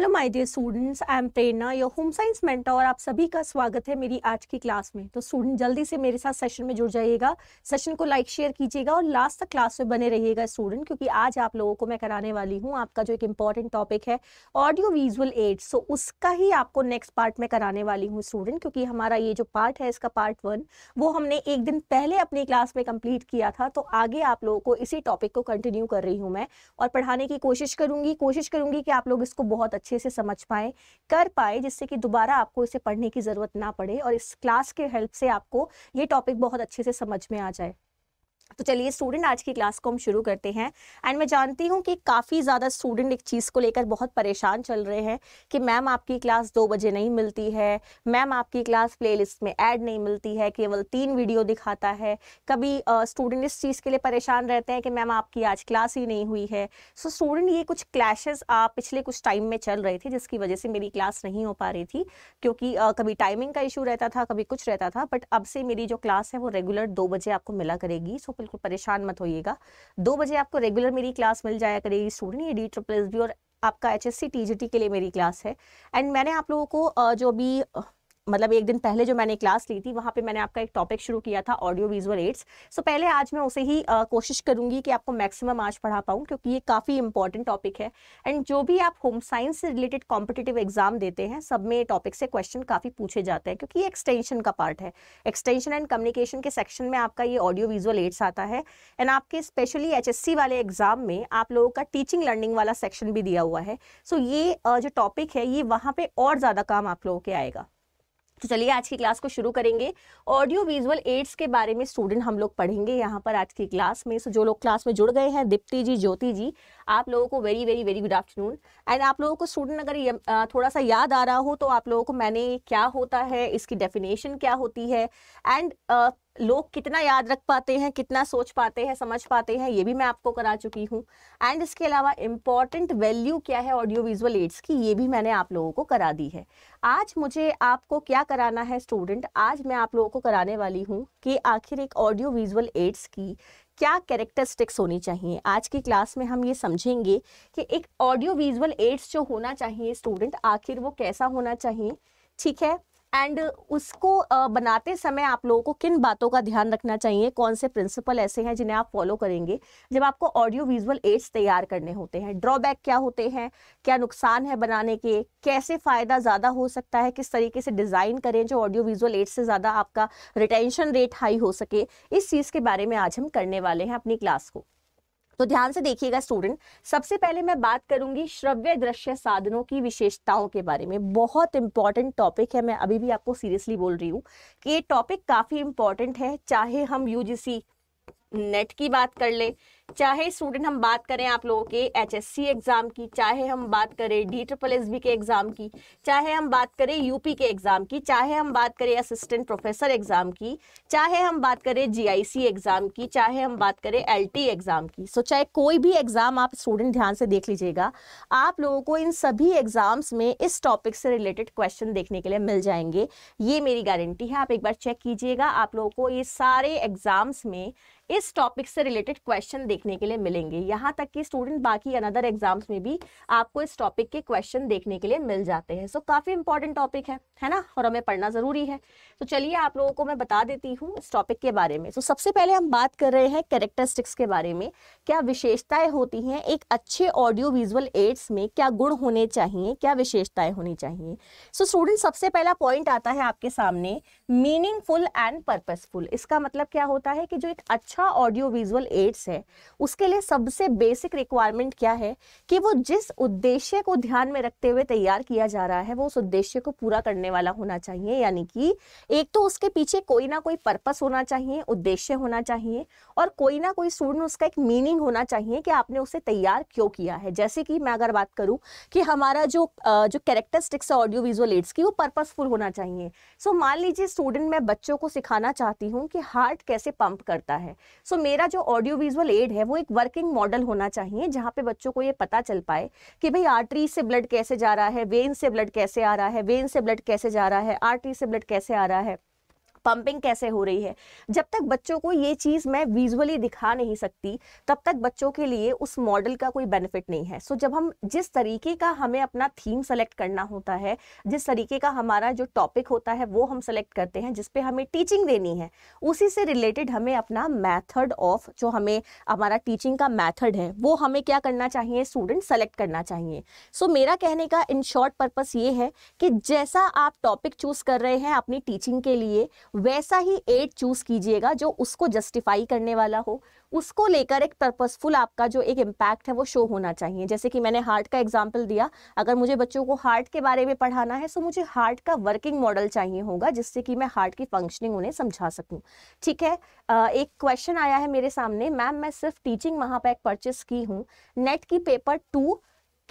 Hello my dear students I am Prerna your home science और आप सभी का स्वागत है मेरी आज की क्लास में तो स्टूडेंट जल्दी से मेरे साथ सेशन में जुड़ जाइएगा सेशन को लाइक शेयर कीजिएगा और लास्ट तक क्लास में बने रहिएगा स्टूडेंट क्योंकि आज आप लोगों को मैं कराने वाली हूँ आपका जो एक इम्पॉर्टेंट टॉपिक है ऑडियो विजुअल एड्स सो उसका ही आपको नेक्स्ट पार्ट में कराने वाली हूँ स्टूडेंट क्योंकि हमारा ये जो पार्ट है इसका पार्ट वन वो हमने एक दिन पहले अपनी क्लास में कंप्लीट किया था तो आगे आप लोगों को इसी टॉपिक को कंटिन्यू कर रही हूँ मैं और पढ़ाने की कोशिश करूंगी कोशिश करूंगी कि आप लोग इसको बहुत अच्छे से समझ पाए कर पाए जिससे कि दोबारा आपको इसे पढ़ने की ज़रूरत ना पड़े और इस क्लास के हेल्प से आपको ये टॉपिक बहुत अच्छे से समझ में आ जाए तो चलिए स्टूडेंट आज की क्लास को हम शुरू करते हैं एंड मैं जानती हूँ कि काफ़ी ज़्यादा स्टूडेंट एक चीज़ को लेकर बहुत परेशान चल रहे हैं कि मैम आपकी क्लास दो बजे नहीं मिलती है मैम आपकी क्लास प्लेलिस्ट में ऐड नहीं मिलती है केवल तीन वीडियो दिखाता है कभी स्टूडेंट इस चीज़ के लिए परेशान रहते हैं कि मैम आपकी आज क्लास ही नहीं हुई है सो so, स्टूडेंट ये कुछ आप पिछले कुछ टाइम में चल रहे थे जिसकी वजह से मेरी क्लास नहीं हो पा रही थी क्योंकि uh, कभी टाइमिंग का इशू रहता था कभी कुछ रहता था बट अब से मेरी जो क्लास है वो रेगुलर दो बजे आपको मिला करेगी सो बिल्कुल परेशान मत होइएगा दो बजे आपको रेगुलर मेरी क्लास मिल जाया करेगी स्टूडेंट ये डी ट्रिपल एस बी और आपका H S C T G T के लिए मेरी क्लास है एंड मैंने आप लोगों को जो अभी मतलब एक दिन पहले जो मैंने क्लास ली थी वहाँ पे मैंने आपका एक टॉपिक शुरू किया था ऑडियो विजुअल एड्स सो पहले आज मैं उसे ही आ, कोशिश करूँगी कि आपको मैक्सिमम आज पढ़ा पाऊँ क्योंकि ये काफ़ी इंपॉर्टेंट टॉपिक है एंड जो भी आप होम साइंस से रिलेटेड कॉम्पिटेटिव एग्जाम देते हैं सब में टॉपिक से क्वेश्चन काफ़ी पूछे जाते हैं क्योंकि ये एक्सटेंशन का पार्ट है एक्सटेंशन एंड कम्युनिकेशन के सेक्शन में आपका ये ऑडियो विजुअल एड्स आता है एंड आपके स्पेशली एच वाले एग्जाम में आप लोगों का टीचिंग लर्निंग वाला सेक्शन भी दिया हुआ है सो so, ये जो टॉपिक है ये वहाँ पर और ज़्यादा काम आप लोगों के आएगा तो चलिए आज की क्लास को शुरू करेंगे ऑडियो विजुअल एड्स के बारे में स्टूडेंट हम लोग पढ़ेंगे यहाँ पर आज की क्लास में सो जो लोग क्लास में जुड़ गए हैं दीप्ति जी ज्योति जी आप लोगों को very very very good afternoon and आप लोगों को स्टूडेंट अगर थोड़ा सा याद आ रहा हो तो आप लोगों को मैंने क्या होता है इसकी डेफिनेशन क्या होती है एंड लोग कितना याद रख पाते हैं कितना सोच पाते हैं समझ पाते हैं ये भी मैं आपको करा चुकी हूँ एंड इसके अलावा इम्पॉर्टेंट वैल्यू क्या है ऑडियो विजुअल एड्स की ये भी मैंने आप लोगों को करा दी है आज मुझे आपको क्या कराना है स्टूडेंट आज मैं आप लोगों को कराने वाली हूँ कि आखिर एक ऑडियो विजुअल एड्स की क्या कैरेक्टरिस्टिक्स होनी चाहिए आज की क्लास में हम ये समझेंगे कि एक ऑडियो विजुअल एड्स जो होना चाहिए स्टूडेंट आखिर वो कैसा होना चाहिए ठीक है एंड उसको बनाते समय आप लोगों को किन बातों का ध्यान रखना चाहिए कौन से प्रिंसिपल ऐसे हैं जिन्हें आप फॉलो करेंगे जब आपको ऑडियो विजुअल एड्स तैयार करने होते हैं ड्रॉबैक क्या होते हैं क्या नुकसान है बनाने के कैसे फ़ायदा ज़्यादा हो सकता है किस तरीके से डिज़ाइन करें जो ऑडियो विजुअल एड्स से ज़्यादा आपका रिटेंशन रेट हाई हो सके इस चीज़ के बारे में आज हम करने वाले हैं अपनी क्लास को तो ध्यान से देखिएगा स्टूडेंट सबसे पहले मैं बात करूंगी श्रव्य दृश्य साधनों की विशेषताओं के बारे में बहुत इंपॉर्टेंट टॉपिक है मैं अभी भी आपको सीरियसली बोल रही हूँ कि ये टॉपिक काफ़ी इंपॉर्टेंट है चाहे हम यूजीसी नेट की बात कर ले चाहे स्टूडेंट हम बात करें आप लोगों के एचएससी एग्ज़ाम की चाहे हम बात करें डी ट्रिपल एस बी के एग्ज़ाम की चाहे हम बात करें यूपी के एग्ज़ाम की चाहे हम बात करें असिस्टेंट प्रोफेसर एग्ज़ाम की चाहे हम बात करें जीआईसी एग्ज़ाम की चाहे हम बात करें एलटी एग्ज़ाम की सो चाहे कोई भी एग्ज़ाम आप स्टूडेंट ध्यान से देख लीजिएगा आप लोगों को इन सभी एग्ज़ाम्स में इस टॉपिक से रिलेटेड क्वेश्चन देखने के लिए मिल जाएंगे ये मेरी गारंटी है आप एक बार चेक कीजिएगा आप लोगों को ये सारे एग्ज़ाम्स में इस टॉपिक से रिलेटेड क्वेश्चन देखने के लिए मिलेंगे यहाँ तक कि स्टूडेंट बाकी अनदर एग्जाम्स में भी आपको इस टॉपिक के क्वेश्चन देखने के लिए मिल जाते हैं सो so, काफ़ी इंपॉर्टेंट टॉपिक है है ना और हमें पढ़ना ज़रूरी है तो चलिए आप लोगों को मैं बता देती हूँ इस टॉपिक के बारे में सो so, सबसे पहले हम बात कर रहे हैं कैरेक्टरिस्टिक्स के बारे में क्या विशेषताएं होती हैं एक अच्छे ऑडियो विजुअल एड्स में क्या गुण होने चाहिए क्या विशेषताएं होनी चाहिए सो so, स्टूडेंट सबसे पहला पॉइंट आता है आपके सामने मीनिंगफुल एंड पर्पजफुल इसका मतलब क्या होता है कि जो एक अच्छा अल्ट्रा ऑडियो विजुअल एड्स है उसके लिए सबसे बेसिक रिक्वायरमेंट क्या है कि वो जिस उद्देश्य को ध्यान में रखते हुए तैयार किया जा रहा है वो उस उद्देश्य को पूरा करने वाला होना चाहिए यानी कि एक तो उसके पीछे कोई ना कोई पर्पस होना चाहिए उद्देश्य होना चाहिए और कोई ना कोई स्टूडेंट उसका एक मीनिंग होना चाहिए कि आपने उसे तैयार क्यों किया है जैसे कि मैं अगर बात करूँ कि हमारा जो जो कैरेक्टरिस्टिक्स है ऑडियो विजुअल एड्स की वो पर्पसफुल होना चाहिए सो मान लीजिए स्टूडेंट मैं बच्चों को सिखाना चाहती हूँ कि हार्ट कैसे पंप करता है सो so, मेरा जो ऑडियो विजुअल एड है वो एक वर्किंग मॉडल होना चाहिए जहाँ पे बच्चों को ये पता चल पाए कि भाई आर्टरी से ब्लड कैसे जा रहा है वेन से ब्लड कैसे आ रहा है वेन से ब्लड कैसे जा रहा है आर्टरी से ब्लड कैसे आ रहा है पंपिंग कैसे हो रही है जब तक बच्चों को ये चीज़ मैं विजुअली दिखा नहीं सकती तब तक बच्चों के लिए उस मॉडल का कोई बेनिफिट नहीं है सो so, जब हम जिस तरीके का हमें अपना थीम सेलेक्ट करना होता है जिस तरीके का हमारा जो टॉपिक होता है वो हम सेलेक्ट करते हैं जिसपे हमें टीचिंग देनी है उसी से रिलेटेड हमें अपना मैथड ऑफ जो हमें हमारा टीचिंग का मैथड है वो हमें क्या करना चाहिए स्टूडेंट सेलेक्ट करना चाहिए सो so, मेरा कहने का इन शॉर्ट पर्पज़ ये है कि जैसा आप टॉपिक चूज कर रहे हैं अपनी टीचिंग के लिए वैसा ही एड चूज कीजिएगा जो उसको जस्टिफाई करने वाला हो उसको लेकर एक पर्पसफुल आपका जो एक इम्पैक्ट है वो शो होना चाहिए जैसे कि मैंने हार्ट का एग्जाम्पल दिया अगर मुझे बच्चों को हार्ट के बारे में पढ़ाना है तो मुझे हार्ट का वर्किंग मॉडल चाहिए होगा जिससे कि मैं हार्ट की फंक्शनिंग उन्हें समझा सकूँ ठीक है एक क्वेश्चन आया है मेरे सामने मैम मैं सिर्फ टीचिंग वहाँ पर एक परचेस की हूँ नेट की पेपर टू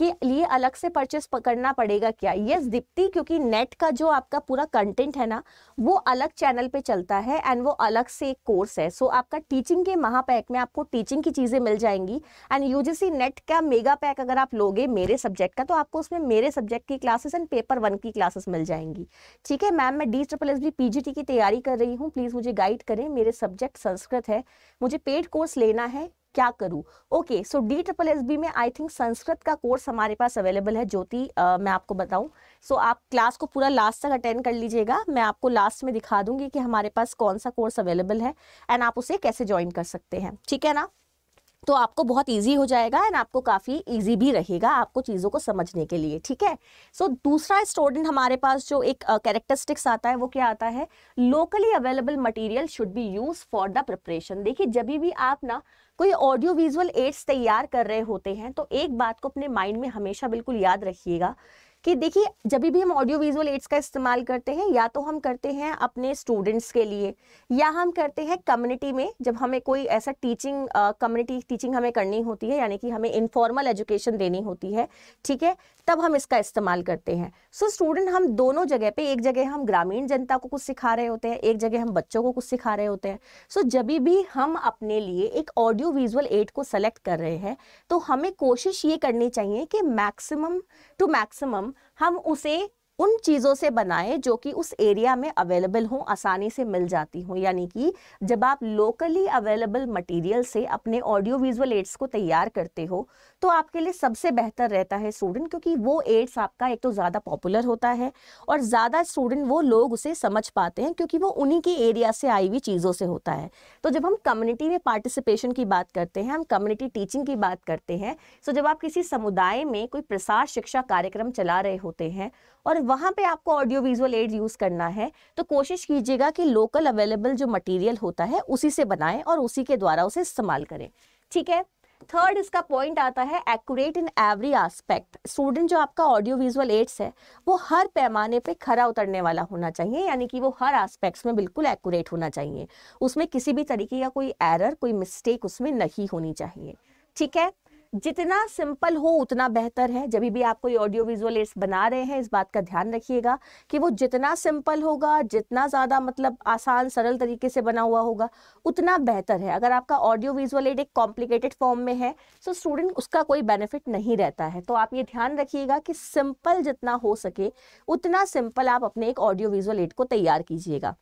के लिए अलग से परचेस करना पड़ेगा क्या यस yes, दीप्ति क्योंकि नेट का जो आपका पूरा कंटेंट है ना वो अलग चैनल पे चलता है एंड वो अलग से एक कोर्स है सो so, आपका टीचिंग के महापैक में आपको टीचिंग की चीज़ें मिल जाएंगी एंड यूजीसी नेट का मेगा पैक अगर आप लोगे मेरे सब्जेक्ट का तो आपको उसमें मेरे सब्जेक्ट की क्लासेस एंड पेपर वन की क्लासेस मिल जाएंगी ठीक है मैम मैं डी ट्रिपल एस बी की तैयारी कर रही हूँ प्लीज़ मुझे गाइड करें मेरे सब्जेक्ट संस्कृत है मुझे पेड कोर्स लेना है क्या करूं okay so D triple S B में आई थिंक संस्कृत का कोर्स हमारे पास अवेलेबल है ज्योति मैं आपको बताऊं सो so, आप क्लास को पूरा लास्ट तक अटेंड कर लीजिएगा मैं आपको लास्ट में दिखा दूंगी कि हमारे पास कौन सा कोर्स अवेलेबल है एंड आप उसे कैसे ज्वाइन कर सकते हैं ठीक है ना तो आपको बहुत इजी हो जाएगा एंड आपको काफ़ी इजी भी रहेगा आपको चीज़ों को समझने के लिए ठीक है सो so, दूसरा स्टूडेंट हमारे पास जो एक कैरेक्टरिस्टिक्स uh, आता है वो क्या आता है locally available material should be use for the preparation देखिए जब भी आप ना कोई ऑडियो विजुअल एड्स तैयार कर रहे होते हैं तो एक बात को अपने माइंड में हमेशा बिल्कुल याद रखिएगा कि देखिए जब भी हम ऑडियो विजुअल एड्स का इस्तेमाल करते हैं या तो हम करते हैं अपने स्टूडेंट्स के लिए या हम करते हैं कम्युनिटी में जब हमें कोई ऐसा टीचिंग कम्युनिटी टीचिंग हमें करनी होती है यानी कि हमें इनफॉर्मल एजुकेशन देनी होती है ठीक है तब हम इसका इस्तेमाल करते हैं सो so, स्टूडेंट हम दोनों जगह पे एक जगह हम ग्रामीण जनता को कुछ सिखा रहे होते हैं एक जगह हम बच्चों को कुछ सिखा रहे होते हैं सो so, जब भी हम अपने लिए एक ऑडियो विजुअल एड को सेलेक्ट कर रहे हैं तो हमें कोशिश ये करनी चाहिए कि मैक्सिमम टू मैक्सिमम हम उसे उन चीज़ों से बनाएं जो कि उस एरिया में अवेलेबल हों आसानी से मिल जाती हों यानी कि जब आप लोकली अवेलेबल मटेरियल से अपने ऑडियो विजुअल एड्स को तैयार करते हो तो आपके लिए सबसे बेहतर रहता है स्टूडेंट क्योंकि वो एड्स आपका एक तो ज़्यादा पॉपुलर होता है और ज़्यादा स्टूडेंट वो लोग उसे समझ पाते हैं क्योंकि वो उन्हीं के एरिया से आई हुई चीज़ों से होता है तो जब हम कम्युनिटी में पार्टिसिपेशन की बात करते हैं हम कम्युनिटी टीचिंग की बात करते हैं तो जब आप किसी समुदाय में कोई प्रसार शिक्षा कार्यक्रम चला रहे होते हैं और वहाँ पे आपको ऑडियो विजुअल एड यूज़ करना है तो कोशिश कीजिएगा कि लोकल अवेलेबल जो मटेरियल होता है उसी से बनाएं और उसी के द्वारा उसे इस्तेमाल करें ठीक है थर्ड इसका पॉइंट आता है accurate in every aspect student जो आपका ऑडियो विजुअल एड्स है वो हर पैमाने पे खरा उतरने वाला होना चाहिए यानी कि वो हर एस्पेक्ट्स में बिल्कुल एक्यूरेट होना चाहिए उसमें किसी भी तरीके का कोई एरर कोई मिस्टेक उसमें नहीं होनी चाहिए ठीक है जितना सिंपल हो उतना बेहतर है जब भी आप कोई ऑडियो विजुअल एड्स बना रहे हैं इस बात का ध्यान रखिएगा कि वो जितना सिंपल होगा जितना ज़्यादा मतलब आसान सरल तरीके से बना हुआ होगा उतना बेहतर है अगर आपका ऑडियो विजुअल एड एक कॉम्प्लिकेटेड फॉर्म में है तो स्टूडेंट उसका कोई बेनिफिट नहीं रहता है तो आप ये ध्यान रखिएगा कि सिंपल जितना हो सके उतना सिंपल आप अपने एक ऑडियो विजुअल एड को तैयार कीजिएगा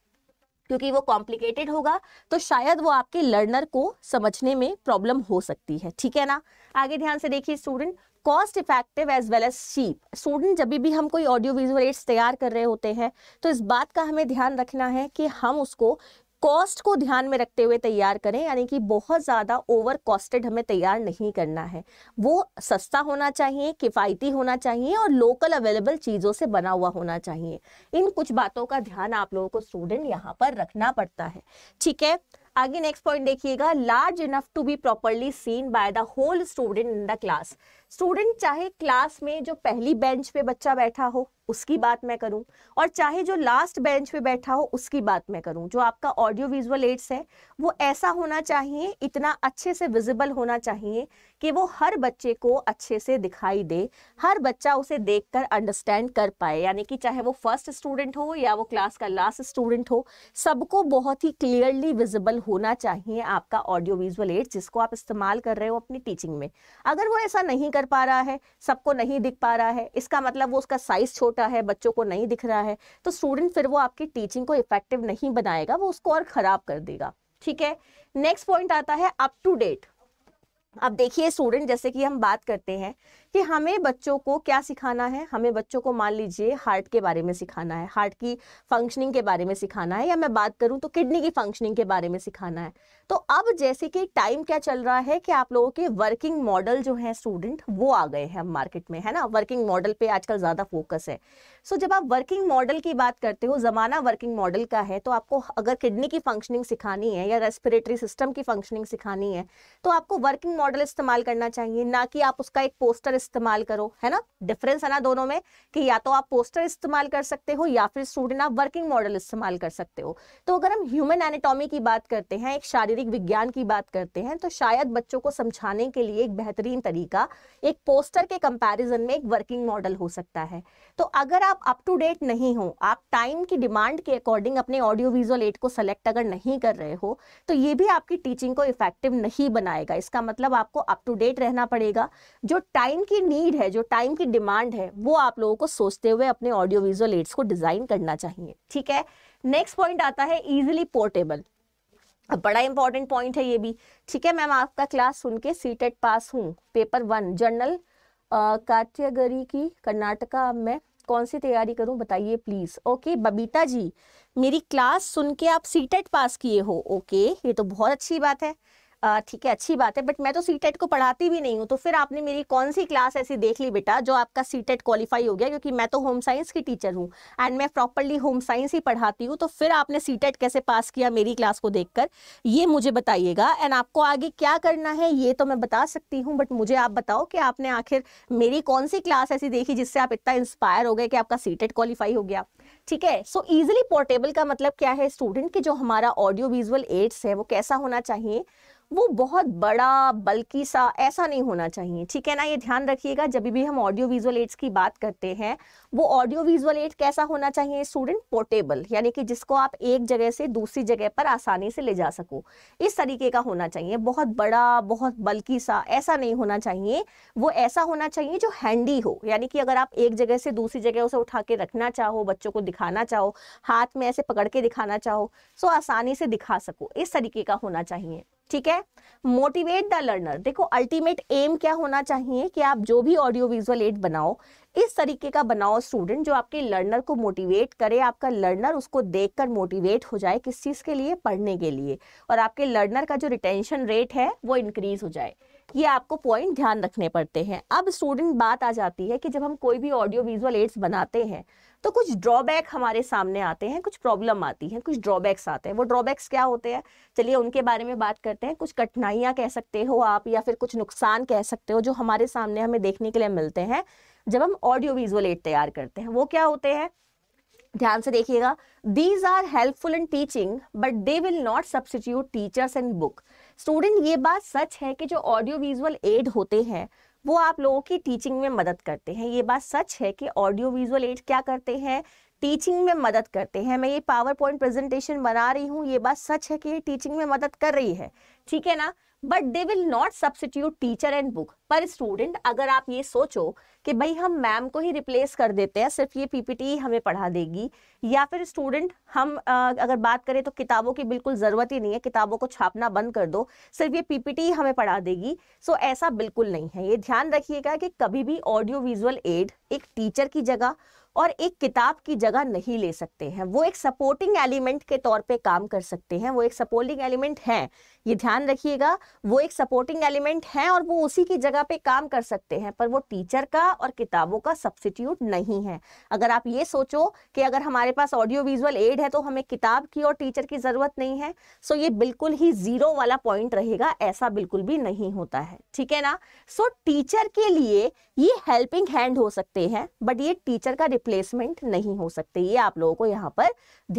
क्योंकि वो कॉम्प्लिकेटेड होगा तो शायद वो आपके लर्नर को समझने में प्रॉब्लम हो सकती है ठीक है ना आगे ध्यान से देखिए student cost effective as well as cheap student जब भी हम कोई ऑडियो विजुअल एड्स तैयार कर रहे होते हैं तो इस बात का हमें ध्यान रखना है कि हम उसको कॉस्ट को ध्यान में रखते हुए तैयार करें यानी कि बहुत ज़्यादा ओवर कॉस्टेड हमें तैयार नहीं करना है वो सस्ता होना चाहिए किफ़ायती होना चाहिए और लोकल अवेलेबल चीज़ों से बना हुआ होना चाहिए इन कुछ बातों का ध्यान आप लोगों को स्टूडेंट यहाँ पर रखना पड़ता है ठीक है आगे नेक्स्ट पॉइंट देखिएगा large enough to be properly seen by the whole student in the class student चाहे क्लास में जो पहली बेंच पे बच्चा बैठा हो उसकी बात मैं करूं और चाहे जो लास्ट बेंच पे बैठा हो उसकी बात मैं करूं जो आपका ऑडियो विजुअल एड्स है वो ऐसा होना चाहिए इतना अच्छे से विजिबल होना चाहिए कि वो हर बच्चे को अच्छे से दिखाई दे हर बच्चा उसे देखकर अंडरस्टैंड कर पाए यानी कि चाहे वो फर्स्ट स्टूडेंट हो या वो क्लास का लास्ट स्टूडेंट हो सबको बहुत ही क्लियरली विजिबल होना चाहिए आपका ऑडियो विजुअल एड्स जिसको आप इस्तेमाल कर रहे हो अपनी टीचिंग में अगर वो ऐसा नहीं कर पा रहा है सबको नहीं दिख पा रहा है इसका मतलब वो उसका साइज छोटा है बच्चों को नहीं दिख रहा है तो स्टूडेंट फिर वो आपकी टीचिंग को इफेक्टिव नहीं बनाएगा वो उसको और खराब कर देगा ठीक है नेक्स्ट पॉइंट आता है अप टू डेट अब देखिए स्टूडेंट जैसे कि हम बात करते हैं कि हमें बच्चों को क्या सिखाना है हमें बच्चों को मान लीजिए हार्ट के बारे में सिखाना है हार्ट की फंक्शनिंग के बारे में सिखाना है या मैं बात करूं तो किडनी की फंक्शनिंग के बारे में सिखाना है तो अब जैसे कि टाइम क्या चल रहा है कि आप लोगों के वर्किंग मॉडल जो है स्टूडेंट वो आ गए हैं मार्केट में है ना वर्किंग मॉडल पे आजकल ज़्यादा फोकस है सो जब आप वर्किंग मॉडल की बात करते हो ज़माना वर्किंग मॉडल का है तो आपको अगर किडनी की फंक्शनिंग सिखानी है या रेस्पिरेटरी सिस्टम की फंक्शनिंग सिखानी है तो आपको वर्किंग मॉडल इस्तेमाल करना चाहिए ना कि आप उसका एक पोस्टर इस्तेमाल करो है ना डिफरेंस है ना दोनों में कि या तो आप पोस्टर इस्तेमाल कर सकते हो या फिर स्टूडेंट आप वर्किंग मॉडल इस्तेमाल कर सकते हो तो अगर हम ह्यूमन एनाटॉमी की बात करते हैं एक शारीरिक विज्ञान की बात करते हैं तो शायद बच्चों को समझाने के लिए एक बेहतरीन तरीका एक पोस्टर के कंपेरिजन में एक वर्किंग मॉडल हो सकता है तो अगर आप अप टू डेट नहीं हो आप टाइम की डिमांड के अकॉर्डिंग अपने ऑडियो विजुअल एड को सेलेक्ट अगर नहीं कर रहे हो तो ये भी आपकी टीचिंग को इफेक्टिव नहीं बनाएगा इसका मतलब आपको अप टू डेट रहना पड़ेगा जो टाइम की नीड है जो टाइम की डिमांड है वो आप लोगों को सोचते हुए अपने ऑडियो विजुअल एड्स को डिजाइन करना चाहिए ठीक है नेक्स्ट पॉइंट आता है इजिली पोर्टेबल अब बड़ा इंपॉर्टेंट पॉइंट है ये भी ठीक है मैम आपका क्लास सुन के सीटेट पास हूँ पेपर वन जर्नल कैटेगरी की कर्नाटका में कौन सी तैयारी करूँ बताइए प्लीज ओके बबीता जी मेरी क्लास सुन के आप सीटेट पास किए हो ओके ये तो बहुत अच्छी बात है ठीक है अच्छी बात है बट मैं तो सी टेट e को पढ़ाती भी नहीं हूँ तो फिर आपने मेरी कौन सी क्लास ऐसी देख ली बेटा जो आपका सी टेट क्वालिफाई हो गया क्योंकि मैं तो होम साइंस की टीचर हूँ एंड मैं प्रॉपरली होम साइंस ही पढ़ाती हूँ तो फिर आपने सी टेट e कैसे पास किया मेरी क्लास को देखकर ये मुझे बताइएगा एंड आपको आगे क्या करना है ये तो मैं बता सकती हूँ बट मुझे आप बताओ कि आपने आखिर मेरी कौन सी क्लास ऐसी देखी जिससे आप इतना इंस्पायर हो गए कि आपका सी टेट क्वालिफाई हो गया ठीक है सो इजिली पोर्टेबल का मतलब क्या है स्टूडेंट की जो हमारा ऑडियो विजुअल एड्स है वो कैसा होना चाहिए वो बहुत बड़ा बल्कि सा ऐसा नहीं होना चाहिए ठीक है ना ये ध्यान रखिएगा जब भी हम ऑडियो विजुअल एड्स की बात करते हैं वो ऑडियो विजुअल एड कैसा होना चाहिए स्टूडेंट पोर्टेबल यानी कि जिसको आप एक जगह से दूसरी जगह पर आसानी से ले जा सको इस तरीके का होना चाहिए बहुत बड़ा बहुत बल्कि सा ऐसा नहीं होना चाहिए वो ऐसा होना चाहिए जो हैंडी हो यानी कि अगर आप एक जगह से दूसरी जगह उसे उठा के रखना चाहो बच्चों को दिखाना चाहो हाथ में ऐसे पकड़ के दिखाना चाहो सो तो आसानी से दिखा सको इस तरीके का होना चाहिए ठीक है मोटिवेट द लर्नर देखो अल्टीमेट एम क्या होना चाहिए कि आप जो भी ऑडियो विजुअल एड बनाओ इस तरीके का बनाओ स्टूडेंट जो आपके लर्नर को मोटिवेट करे आपका लर्नर उसको देखकर मोटिवेट हो जाए किस चीज़ के लिए पढ़ने के लिए और आपके लर्नर का जो रिटेंशन रेट है वो इंक्रीज हो जाए ये आपको पॉइंट ध्यान रखने पड़ते हैं अब स्टूडेंट बात आ जाती है कि जब हम कोई भी ऑडियो विजुअल एड्स बनाते हैं तो कुछ ड्रॉबैक हमारे सामने आते हैं कुछ प्रॉब्लम आती हैं कुछ ड्रॉबैक्स आते हैं वो ड्रॉबैक्स क्या होते हैं चलिए उनके बारे में बात करते हैं कुछ कठिनाइयाँ कह सकते हो आप या फिर कुछ नुकसान कह सकते हो जो हमारे सामने हमें देखने के लिए मिलते हैं जब हम ऑडियो विजुअल एड तैयार करते हैं वो क्या होते हैं ध्यान से देखिएगा these are helpful in teaching but they will not substitute teachers and book student ये बात सच है कि जो ऑडियो विजुअल एड होते हैं वो आप लोगों की टीचिंग में मदद करते हैं ये बात सच है कि ऑडियो विजुअल एड क्या करते हैं टीचिंग में मदद करते हैं मैं ये पावर पॉइंट प्रेजेंटेशन बना रही हूँ ये बात सच है कि ये टीचिंग में मदद कर रही है ठीक है ना but they will not substitute teacher and book पर स्टूडेंट अगर आप ये सोचो कि भाई हम मैम को ही रिप्लेस कर देते हैं सिर्फ ये पीपीटी हमें पढ़ा देगी या फिर स्टूडेंट हम अगर बात करें तो किताबों की बिल्कुल ज़रूरत ही नहीं है किताबों को छापना बंद कर दो सिर्फ ये पीपीटी हमें पढ़ा देगी सो ऐसा बिल्कुल नहीं है ये ध्यान रखिएगा कि कभी भी ऑडियो विजुअल एड एक टीचर की जगह और एक किताब की जगह नहीं ले सकते हैं वो एक सपोर्टिंग एलिमेंट के तौर पे काम कर सकते हैं वो एक सपोर्टिंग एलिमेंट हैं ये ध्यान रखिएगा वो एक सपोर्टिंग एलिमेंट है और वो उसी की जगह पे काम कर सकते हैं पर वो टीचर का और किताबों का सब्सिट्यूट नहीं है अगर आप ये सोचो कि अगर हमारे पास ऑडियो विजुअल एड है तो हमें किताब की और टीचर की जरूरत नहीं है सो ये बिल्कुल ही जीरो वाला पॉइंट रहेगा ऐसा बिल्कुल भी नहीं होता है ठीक है ना सो टीचर के लिए ये हेल्पिंग हैंड हो सकते हैं बट ये टीचर का रिप्लेसमेंट नहीं हो सकते ये आप लोगों को यहाँ पर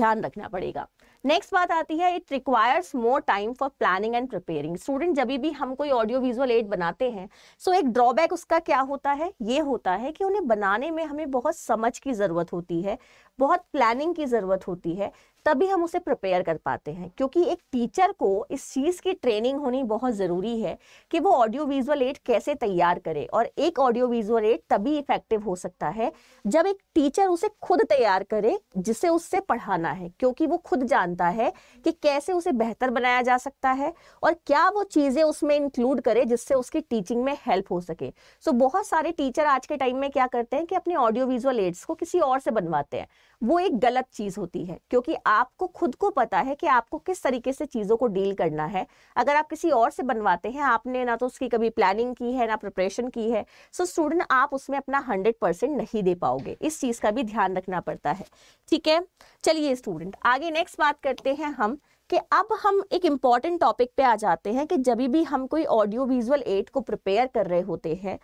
ध्यान रखना पड़ेगा नेक्स्ट बात आती है it requires more time for planning and preparing student जब भी हम कोई ऑडियो विजुअल एड बनाते हैं सो so एक ड्रॉबैक उसका क्या होता है ये होता है कि उन्हें बनाने में हमें बहुत समझ की ज़रूरत होती है बहुत प्लानिंग की ज़रूरत होती है तभी हम उसे प्रिपेयर कर पाते हैं क्योंकि एक टीचर को इस चीज़ की ट्रेनिंग होनी बहुत ज़रूरी है कि वो ऑडियो विजुअल एड कैसे तैयार करे और एक ऑडियो विजुअल एड तभी इफेक्टिव हो सकता है जब एक टीचर उसे खुद तैयार करे जिसे उससे पढ़ाना है क्योंकि वो खुद जानता है कि कैसे उसे बेहतर बनाया जा सकता है और क्या वो चीज़ें उसमें इंक्लूड करे जिससे उसकी टीचिंग में हेल्प हो सके सो बहुत सारे टीचर आज के टाइम में क्या करते हैं कि अपने ऑडियो विजुअल एड्स को किसी और से बनवाते हैं वो एक गलत चीज होती है क्योंकि आपको खुद को पता है कि आपको किस तरीके से चीजों को डील करना है अगर आप किसी और से बनवाते हैं आपने ना तो उसकी कभी प्लानिंग की है ना प्रिपरेशन की है सो so, स्टूडेंट आप उसमें अपना हंड्रेड परसेंट नहीं दे पाओगे इस चीज का भी ध्यान रखना पड़ता है ठीक है चलिए स्टूडेंट आगे नेक्स्ट बात करते हैं हम कि अब हम एक इम्पॉर्टेंट टॉपिक पे आ जाते हैं कि जब भी हम कोई ऑडियो विजुअल एड को प्रिपेयर कर रहे होते हैं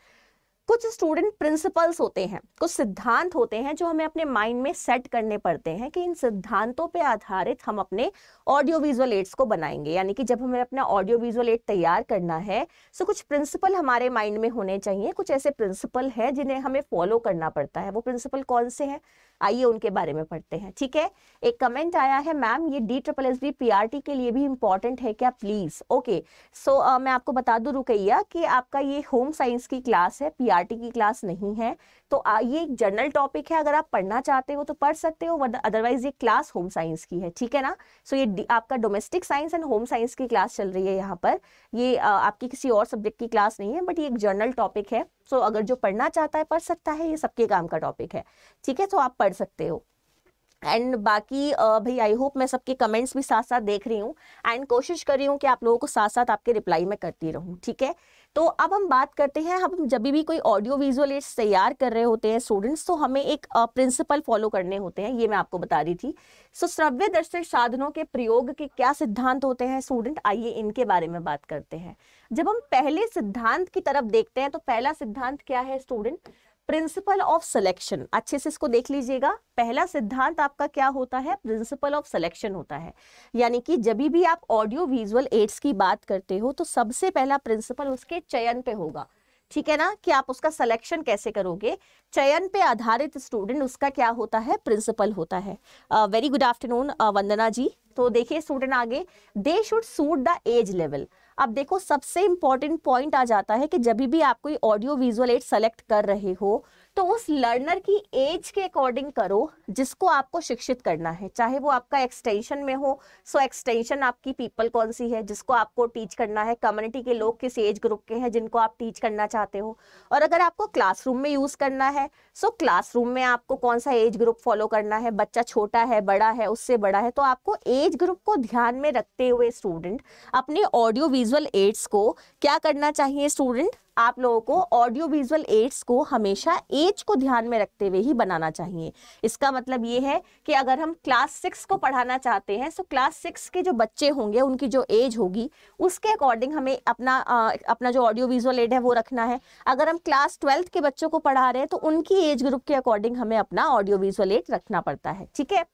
कुछ स्टूडेंट प्रिंसिपल्स होते हैं कुछ सिद्धांत होते हैं जो हमें अपने माइंड में सेट करने पड़ते हैं कि इन सिद्धांतों पे आधारित हम अपने ऑडियो विजुअल एड्स को बनाएंगे यानी कि जब हमें अपना ऑडियो विजुअल एड तैयार करना है सो कुछ प्रिंसिपल हमारे माइंड में होने चाहिए कुछ ऐसे प्रिंसिपल हैं जिन्हें हमें फॉलो करना पड़ता है वो प्रिंसिपल कौन से हैं आइए उनके बारे में पढ़ते हैं ठीक है एक कमेंट आया है मैम ये D triple S B P R T के लिए भी इम्पोर्टेंट है क्या प्लीज़ ओके सो मैं आपको बता दू रुकैया कि आपका ये होम साइंस की क्लास है पी सीआरटी की क्लास नहीं है तो ये एक जनरल टॉपिक है अगर आप पढ़ना चाहते हो तो पढ़ सकते हो अदरवाइज ये क्लास होम साइंस की है ठीक है ना सो so ये आपका domestic science and home science की क्लास चल रही है यहाँ पर ये आ, आपकी किसी और सब्जेक्ट की क्लास नहीं है बट ये एक जर्नल टॉपिक है सो so अगर जो पढ़ना चाहता है पढ़ सकता है ये सबके काम का टॉपिक है ठीक है तो आप पढ़ सकते हो एंड बाकी भाई आई होप मैं सबके कमेंट्स भी साथ साथ देख रही हूँ एंड कोशिश कर रही हूँ कि आप लोगों को साथ साथ आपके रिप्लाई में करती रहूँ ठीक है तो अब हम बात करते हैं हम जब भी कोई ऑडियो विजुअल एड्स तैयार कर रहे होते हैं स्टूडेंट्स तो हमें एक प्रिंसिपल फॉलो करने होते हैं ये मैं आपको बता रही थी सो श्रव्य दर्शक साधनों के प्रयोग के क्या सिद्धांत होते हैं स्टूडेंट आइए इनके बारे में बात करते हैं जब हम पहले सिद्धांत की तरफ देखते हैं तो पहला सिद्धांत क्या है स्टूडेंट प्रिंसिपल ऑफ सिलेक्शन अच्छे से इसको देख लीजिएगा पहला सिद्धांत आपका क्या होता है प्रिंसिपल ऑफ सिलेक्शन होता है यानी कि जब भी आप ऑडियो विजुअल एड्स की बात करते हो तो सबसे पहला प्रिंसिपल उसके चयन पे होगा ठीक है ना कि आप उसका सिलेक्शन कैसे करोगे चयन पे आधारित स्टूडेंट उसका क्या होता है प्रिंसिपल होता है very good afternoon Vandana ji तो देखिए स्टूडेंट आगे they should suit the age level अब देखो सबसे इंपॉर्टेंट पॉइंट आ जाता है कि जब भी आप कोई ऑडियो विजुअल एड सेलेक्ट कर रहे हो तो उस लर्नर की एज के अकॉर्डिंग करो जिसको आपको शिक्षित करना है चाहे वो आपका एक्सटेंशन में हो सो एक्सटेंशन आपकी पीपल कौन सी है जिसको आपको टीच करना है कम्युनिटी के लोग किस एज ग्रुप के हैं जिनको आप टीच करना चाहते हो और अगर आपको क्लासरूम में यूज़ करना है सो क्लासरूम में आपको कौन सा एज ग्रुप फॉलो करना है बच्चा छोटा है बड़ा है उससे बड़ा है तो आपको एज ग्रुप को ध्यान में रखते हुए स्टूडेंट अपने ऑडियो विजुअल एड्स को क्या करना चाहिए स्टूडेंट आप लोगों को ऑडियो विजुअल एड्स को हमेशा एज को ध्यान में रखते हुए ही बनाना चाहिए इसका मतलब ये है कि अगर हम क्लास सिक्स को पढ़ाना चाहते हैं तो क्लास सिक्स के जो बच्चे होंगे उनकी जो एज होगी उसके अकॉर्डिंग हमें अपना आ, अपना जो ऑडियो विजुअल एड है वो रखना है अगर हम क्लास ट्वेल्थ के बच्चों को पढ़ा रहे हैं तो उनकी एज ग्रुप के अकॉर्डिंग हमें अपना ऑडियो विजुअल एड रखना पड़ता है ठीक है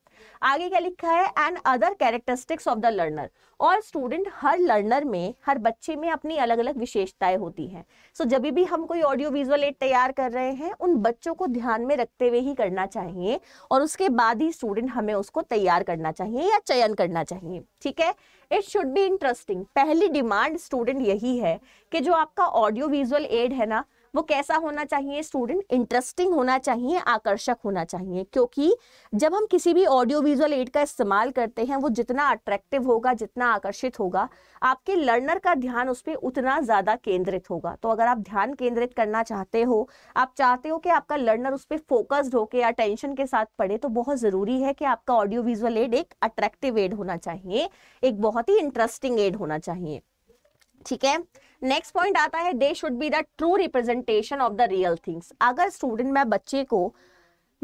आगे क्या लिखा है and other characteristics of the learner और स्टूडेंट हर लर्नर में हर बच्चे में अपनी अलग अलग विशेषताएं होती हैं सो so, जब भी हम कोई ऑडियो विजुअल एड तैयार कर रहे हैं उन बच्चों को ध्यान में रखते हुए ही करना चाहिए और उसके बाद ही स्टूडेंट हमें उसको तैयार करना चाहिए या चयन करना चाहिए ठीक है इट शुड बी इंटरेस्टिंग पहली डिमांड स्टूडेंट यही है कि जो आपका ऑडियो विजुअल एड है ना वो कैसा होना चाहिए स्टूडेंट इंटरेस्टिंग होना चाहिए आकर्षक होना चाहिए क्योंकि जब हम किसी भी ऑडियो विजुअल एड का इस्तेमाल करते हैं वो जितना अट्रैक्टिव होगा जितना आकर्षित होगा आपके लर्नर का ध्यान उस पर उतना ज़्यादा केंद्रित होगा तो अगर आप ध्यान केंद्रित करना चाहते हो आप चाहते हो कि आपका लर्नर उस पर फोकस्ड होकर अटेंशन के साथ पढ़े तो बहुत ज़रूरी है कि आपका ऑडियो विजुअल एड एक अट्रैक्टिव एड होना चाहिए एक बहुत ही इंटरेस्टिंग एड होना चाहिए ठीक है नेक्स्ट पॉइंट आता है they should be the true representation of the real things अगर स्टूडेंट मैं बच्चे को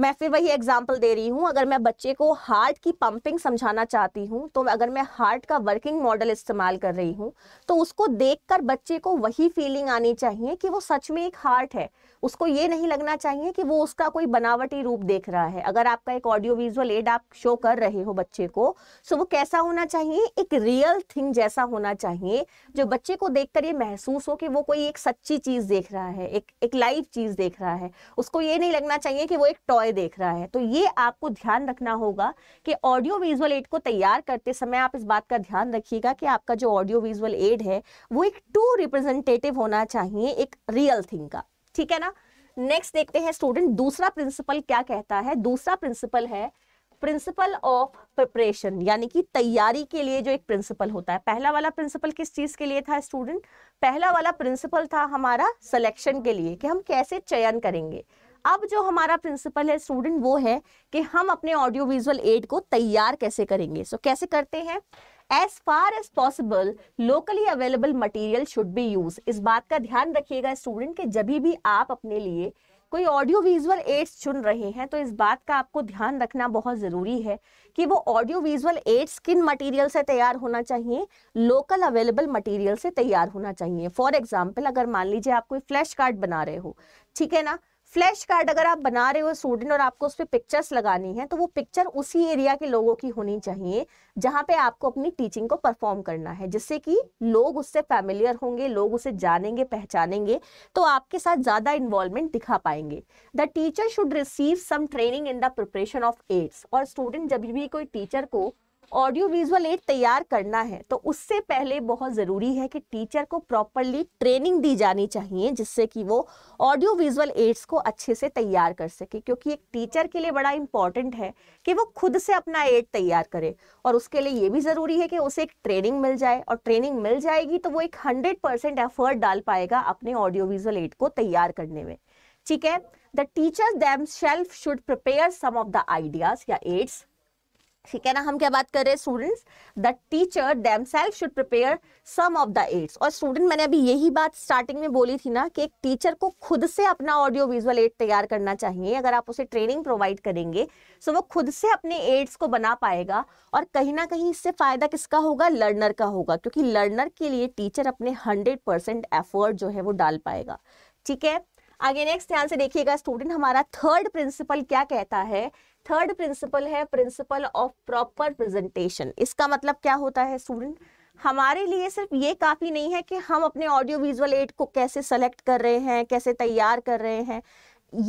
मैं फिर वही एग्जाम्पल दे रही हूँ अगर मैं बच्चे को हार्ट की पंपिंग समझाना चाहती हूँ तो अगर मैं हार्ट का वर्किंग मॉडल इस्तेमाल कर रही हूँ तो उसको देखकर बच्चे को वही फीलिंग आनी चाहिए कि वो सच में एक हार्ट है उसको ये नहीं लगना चाहिए कि वो उसका कोई बनावटी रूप देख रहा है अगर आपका एक ऑडियो विजुअल एड आप शो कर रहे हो बच्चे को सो वो कैसा होना चाहिए एक रियल थिंग जैसा होना चाहिए जो बच्चे को देख ये महसूस हो कि वो कोई एक सच्ची चीज देख रहा है एक एक लाइव चीज देख रहा है उसको ये नहीं लगना चाहिए कि वो एक टॉय बॉय देख रहा है तो ये आपको ध्यान रखना होगा कि ऑडियो विजुअल एड को तैयार करते समय आप इस बात का ध्यान रखिएगा कि आपका जो ऑडियो विजुअल एड है वो एक टू रिप्रेजेंटेटिव होना चाहिए एक रियल थिंग का ठीक है ना नेक्स्ट देखते हैं स्टूडेंट दूसरा प्रिंसिपल क्या कहता है दूसरा प्रिंसिपल है प्रिंसिपल ऑफ प्रिपरेशन यानी कि तैयारी के लिए जो एक प्रिंसिपल होता है पहला वाला प्रिंसिपल किस चीज के लिए था स्टूडेंट पहला वाला प्रिंसिपल था हमारा सिलेक्शन के लिए कि हम कैसे चयन करेंगे अब जो हमारा प्रिंसिपल है स्टूडेंट वो है कि हम अपने ऑडियो विजुअल एड को तैयार कैसे करेंगे सो so, कैसे करते हैं as far as possible locally available material should be use इस बात का ध्यान रखिएगा स्टूडेंट कि जब भी आप अपने लिए कोई ऑडियो विजुअल एड्स चुन रहे हैं तो इस बात का आपको ध्यान रखना बहुत ज़रूरी है कि वो ऑडियो विजुअल एड्स किन मटेरियल से तैयार होना चाहिए लोकल अवेलेबल मटेरियल से तैयार होना चाहिए फॉर एग्जांपल अगर मान लीजिए आप कोई फ्लैश कार्ड बना रहे हो ठीक है ना फ्लैश कार्ड अगर आप बना रहे हो स्टूडेंट और आपको उस पर पिक्चर्स लगानी है तो वो पिक्चर उसी एरिया के लोगों की होनी चाहिए जहाँ पे आपको अपनी टीचिंग को परफॉर्म करना है जिससे कि लोग उससे फैमिलियर होंगे लोग उसे जानेंगे पहचानेंगे तो आपके साथ ज़्यादा इन्वॉल्वमेंट दिखा पाएंगे the teacher should receive some training in the preparation of aids और स्टूडेंट जब भी कोई टीचर को ऑडियो विजुअल एड तैयार करना है तो उससे पहले बहुत ज़रूरी है कि टीचर को प्रॉपरली ट्रेनिंग दी जानी चाहिए जिससे कि वो ऑडियो विजुअल एड्स को अच्छे से तैयार कर सके क्योंकि एक टीचर के लिए बड़ा इंपॉर्टेंट है कि वो खुद से अपना एड तैयार करे और उसके लिए ये भी ज़रूरी है कि उसे एक ट्रेनिंग मिल जाए और ट्रेनिंग मिल जाएगी तो वो एक हंड्रेड परसेंट एफर्ट डाल पाएगा अपने ऑडियो विजुअल एड को तैयार करने में ठीक है the teacher themselves should prepare some of the ideas या एड्स ठीक है ना हम क्या बात कर रहे हैं students the teacher them should prepare some of the aids और स्टूडेंट मैंने अभी यही बात स्टार्टिंग में बोली थी ना कि एक टीचर को खुद से अपना ऑडियो विजुअल एड तैयार करना चाहिए अगर आप उसे ट्रेनिंग प्रोवाइड करेंगे सो वो खुद से अपने एड्स को बना पाएगा और कहीं ना कहीं इससे फायदा किसका होगा लर्नर का होगा क्योंकि लर्नर के लिए टीचर अपने हंड्रेड परसेंट एफर्ट जो है वो डाल पाएगा ठीक है आगे नेक्स्ट ध्यान से देखिएगा स्टूडेंट हमारा थर्ड प्रिंसिपल क्या कहता है थर्ड प्रिंसिपल है प्रिंसिपल ऑफ प्रॉपर प्रेजेंटेशन इसका मतलब क्या होता है स्टूडेंट हमारे लिए सिर्फ ये काफ़ी नहीं है कि हम अपने ऑडियो विजुअल एड को कैसे सेलेक्ट कर रहे हैं कैसे तैयार कर रहे हैं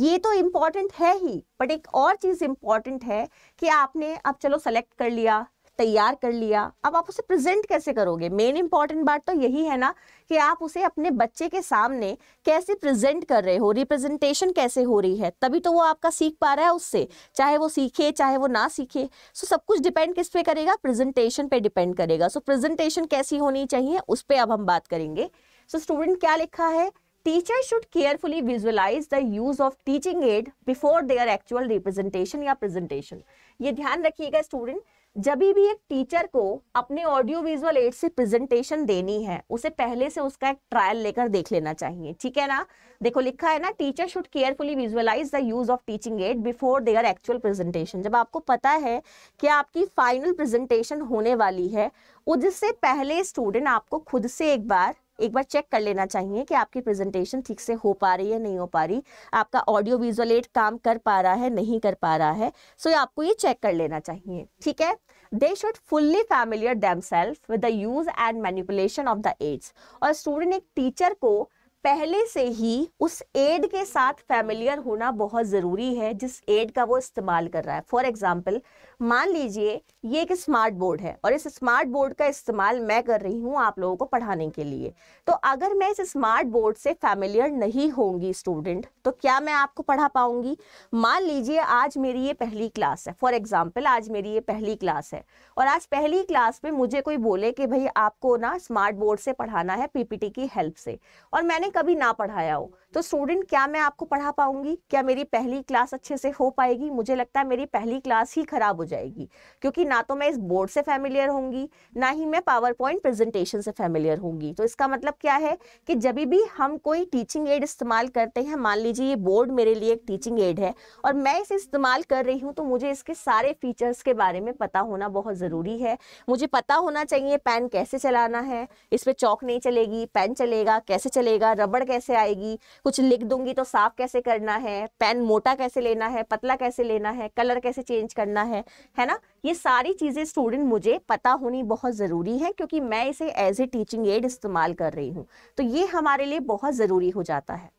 ये तो इम्पॉर्टेंट है ही बट एक और चीज़ इम्पॉर्टेंट है कि आपने अब चलो सेलेक्ट कर लिया तैयार कर लिया अब आप उसे प्रेजेंट कैसे करोगे मेन इंपॉर्टेंट बात तो यही है ना कि आप उसे अपने बच्चे के सामने कैसे प्रेजेंट कर रहे हो रिप्रेजेंटेशन कैसे हो रही है तभी तो वो आपका सीख पा रहा है उससे चाहे वो सीखे चाहे वो ना सीखे सो सब कुछ डिपेंड किस पे करेगा प्रेजेंटेशन पे डिपेंड करेगा सो प्रेजेंटेशन कैसी होनी चाहिए उस पर अब हम बात करेंगे सो so, स्टूडेंट क्या लिखा है teacher should carefully visualise the use of teaching aid before their actual representation या प्रेजेंटेशन ये ध्यान रखिएगा स्टूडेंट जब भी एक टीचर को अपने ऑडियो विजुअल एड से प्रेजेंटेशन देनी है उसे पहले से उसका एक ट्रायल लेकर देख लेना चाहिए ठीक है ना देखो लिखा है ना teacher should carefully visualise the use of teaching aid before their actual presentation जब आपको पता है कि आपकी फाइनल प्रेजेंटेशन होने वाली है उससे पहले स्टूडेंट आपको खुद से एक बार एक बार चेक कर लेना चाहिए कि आपकी प्रेजेंटेशन ठीक से हो पा रही है नहीं हो पा रही आपका ऑडियो विजुअलेट काम कर पा रहा है नहीं कर पा रहा है सो so, आपको ये चेक कर लेना चाहिए ठीक है they should fully familiar themselves with the use and manipulation of the aids और स्टूडेंट एक टीचर को पहले से ही उस एड के साथ फैमिलियर होना बहुत ज़रूरी है जिस एड का वो इस्तेमाल कर रहा है फॉर एग्जाम्पल मान लीजिए ये एक स्मार्ट बोर्ड है और इस स्मार्ट बोर्ड का इस्तेमाल मैं कर रही हूँ आप लोगों को पढ़ाने के लिए तो अगर मैं इस स्मार्ट बोर्ड से फैमिलियर नहीं होंगी स्टूडेंट तो क्या मैं आपको पढ़ा पाऊंगी मान लीजिए आज मेरी ये पहली क्लास है फॉर एग्जाम्पल आज मेरी ये पहली क्लास है और आज पहली क्लास में मुझे कोई बोले कि भाई आपको ना स्मार्ट बोर्ड से पढ़ाना है पीपीटी की हेल्प से और मैंने कभी ना पढ़ाया हो तो स्टूडेंट क्या मैं आपको पढ़ा पाऊंगी क्या मेरी पहली क्लास अच्छे से हो पाएगी मुझे लगता है मेरी पहली क्लास ही खराब हो जाएगी क्योंकि ना तो मैं इस बोर्ड से फैमिलियर होंगी ना ही मैं पावर पॉइंट प्रेजेंटेशन से फैमिलियर होंगी तो इसका मतलब क्या है कि जब भी हम कोई टीचिंग एड इस्तेमाल करते हैं मान लीजिए ये बोर्ड मेरे लिए एक टीचिंग एड है और मैं इसे इस्तेमाल कर रही हूँ तो मुझे इसके सारे फीचर्स के बारे में पता होना बहुत ज़रूरी है मुझे पता होना चाहिए पेन कैसे चलाना है इस पर चौक नहीं चलेगी पेन चलेगा कैसे चलेगा रबड़ कैसे आएगी कुछ लिख दूंगी तो साफ कैसे करना है पेन मोटा कैसे लेना है पतला कैसे लेना है कलर कैसे चेंज करना है है ना ये सारी चीज़ें स्टूडेंट मुझे पता होनी बहुत ज़रूरी है क्योंकि मैं इसे एज ए टीचिंग एड इस्तेमाल कर रही हूँ तो ये हमारे लिए बहुत ज़रूरी हो जाता है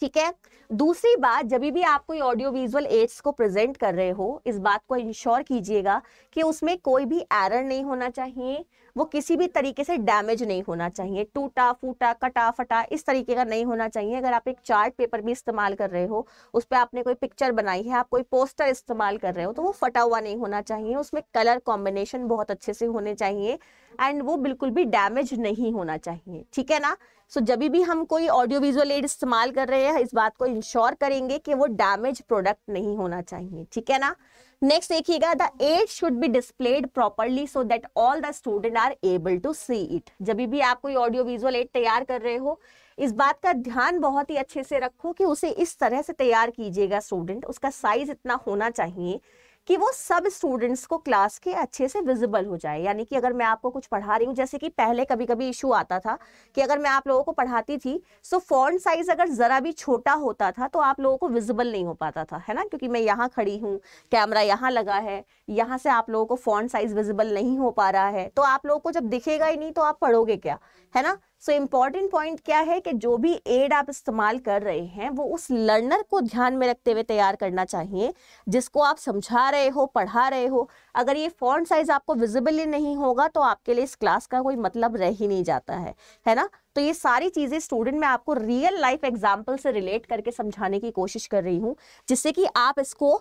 ठीक है दूसरी बात जब भी आप कोई ऑडियो विजुअल एड्स को प्रेजेंट कर रहे हो इस बात को इंश्योर कीजिएगा कि उसमें कोई भी एरर नहीं होना चाहिए वो किसी भी तरीके से डैमेज नहीं होना चाहिए टूटा फूटा कटा फटा इस तरीके का नहीं होना चाहिए अगर आप एक चार्ट पेपर भी इस्तेमाल कर रहे हो उस पर आपने कोई पिक्चर बनाई है आप कोई पोस्टर इस्तेमाल कर रहे हो तो वो फटा हुआ नहीं होना चाहिए उसमें कलर कॉम्बिनेशन बहुत अच्छे से होने चाहिए एंड वो बिल्कुल भी डैमेज नहीं होना चाहिए ठीक है ना सो so, जब भी हम कोई ऑडियो विजुअल एड इस्तेमाल कर रहे हैं इस बात को इंश्योर करेंगे कि वो डैमेज प्रोडक्ट नहीं होना चाहिए ठीक है ना नेक्स्ट देखिएगा the aids should be displayed properly so that all the students are able to see it जब भी आप कोई ऑडियो विजुअल एड तैयार कर रहे हो इस बात का ध्यान बहुत ही अच्छे से रखो कि उसे इस तरह से तैयार कीजिएगा स्टूडेंट उसका साइज इतना होना चाहिए कि वो सब स्टूडेंट्स को क्लास के अच्छे से विजिबल हो जाए यानी कि अगर मैं आपको कुछ पढ़ा रही हूँ जैसे कि पहले कभी कभी इशू आता था कि अगर मैं आप लोगों को पढ़ाती थी सो फोन साइज अगर ज़रा भी छोटा होता था तो आप लोगों को विजिबल नहीं हो पाता था है ना क्योंकि मैं यहाँ खड़ी हूँ कैमरा यहाँ लगा है यहाँ से आप लोगों को फोन साइज विजिबल नहीं हो पा रहा है तो आप लोगों को जब दिखेगा ही नहीं तो आप पढ़ोगे क्या है ना सो इम्पॉर्टेंट पॉइंट क्या है कि जो भी एड आप इस्तेमाल कर रहे हैं वो उस लर्नर को ध्यान में रखते हुए तैयार करना चाहिए जिसको आप समझा रहे हो पढ़ा रहे हो अगर ये फॉन्ट साइज आपको विजिबली नहीं होगा तो आपके लिए इस क्लास का कोई मतलब रह ही नहीं जाता है है ना तो ये सारी चीज़ें स्टूडेंट में आपको रियल लाइफ एग्जाम्पल से रिलेट करके समझाने की कोशिश कर रही हूँ जिससे कि आप इसको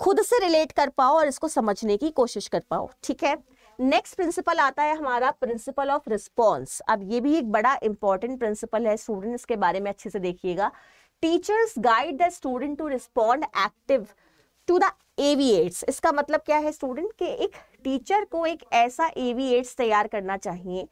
खुद से रिलेट कर पाओ और इसको समझने की कोशिश कर पाओ ठीक है नेक्स्ट प्रिंसिपल आता है हमारा प्रिंसिपल ऑफ रिस्पॉन्स अब ये भी एक बड़ा इंपॉर्टेंट प्रिंसिपल है स्टूडेंट इसके बारे में अच्छे से देखिएगा teachers guide the student to respond active to the AV aids इसका मतलब क्या है स्टूडेंट के एक टीचर को एक ऐसा एवीएट्स तैयार करना चाहिए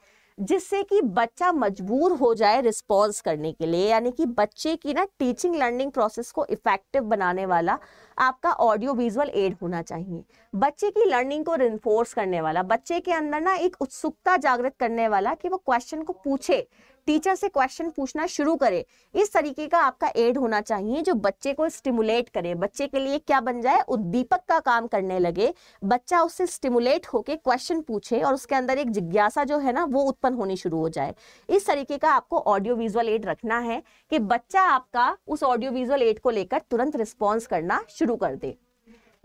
जिससे कि बच्चा मजबूर हो जाए रिस्पॉन्स करने के लिए यानी कि बच्चे की ना टीचिंग लर्निंग प्रोसेस को इफेक्टिव बनाने वाला आपका ऑडियो विजुअल एड होना चाहिए बच्चे की लर्निंग को रिन्फोर्स करने वाला बच्चे के अंदर ना एक उत्सुकता जागृत करने वाला कि वो क्वेश्चन को पूछे टीचर से क्वेश्चन पूछना शुरू करे इस तरीके का आपका एड होना चाहिए जो बच्चे को स्टिमुलेट करे बच्चे के लिए क्या बन जाए उद्दीपक का काम करने लगे बच्चा उससे स्टिमुलेट होके क्वेश्चन पूछे और उसके अंदर एक जिज्ञासा जो है ना वो उत्पन्न होनी शुरू हो जाए इस तरीके का आपको ऑडियो विजुअल एड रखना है कि बच्चा आपका उस ऑडियो विजुअल एड को लेकर तुरंत रिस्पॉन्स करना शुरू कर दे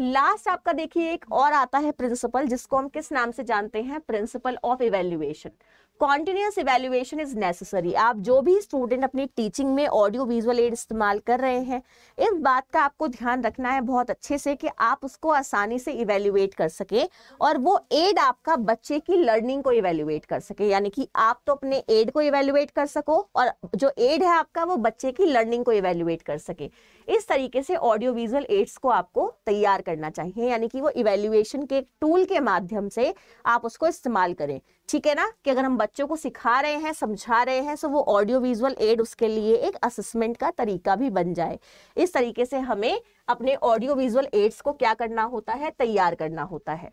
लास्ट आपका देखिए एक और आता है प्रिंसिपल जिसको हम किस नाम से जानते हैं principle of evaluation continuous evaluation is necessary आप जो भी स्टूडेंट अपनी टीचिंग में ऑडियो विजुअल एड इस्तेमाल कर रहे हैं इस बात का आपको ध्यान रखना है बहुत अच्छे से कि आप उसको आसानी से इवेल्युएट कर सके और वो एड आपका बच्चे की लर्निंग को इवेल्युएट कर सके यानी कि आप तो अपने एड को इवेल्युएट कर सको और जो एड है आपका वो बच्चे की लर्निंग को इवेल्युएट कर सके इस तरीके से ऑडियो विजुअल एड्स को आपको तैयार करना चाहिए यानी कि वो इवेल्युएशन के टूल के माध्यम से आप उसको इस्तेमाल करें ठीक है ना कि अगर हम बच्चों को सिखा रहे हैं समझा रहे हैं तो वो ऑडियो विजुअल एड उसके लिए एक असेसमेंट का तरीका भी बन जाए इस तरीके से हमें अपने ऑडियो विजुअल एड्स को क्या करना होता है तैयार करना होता है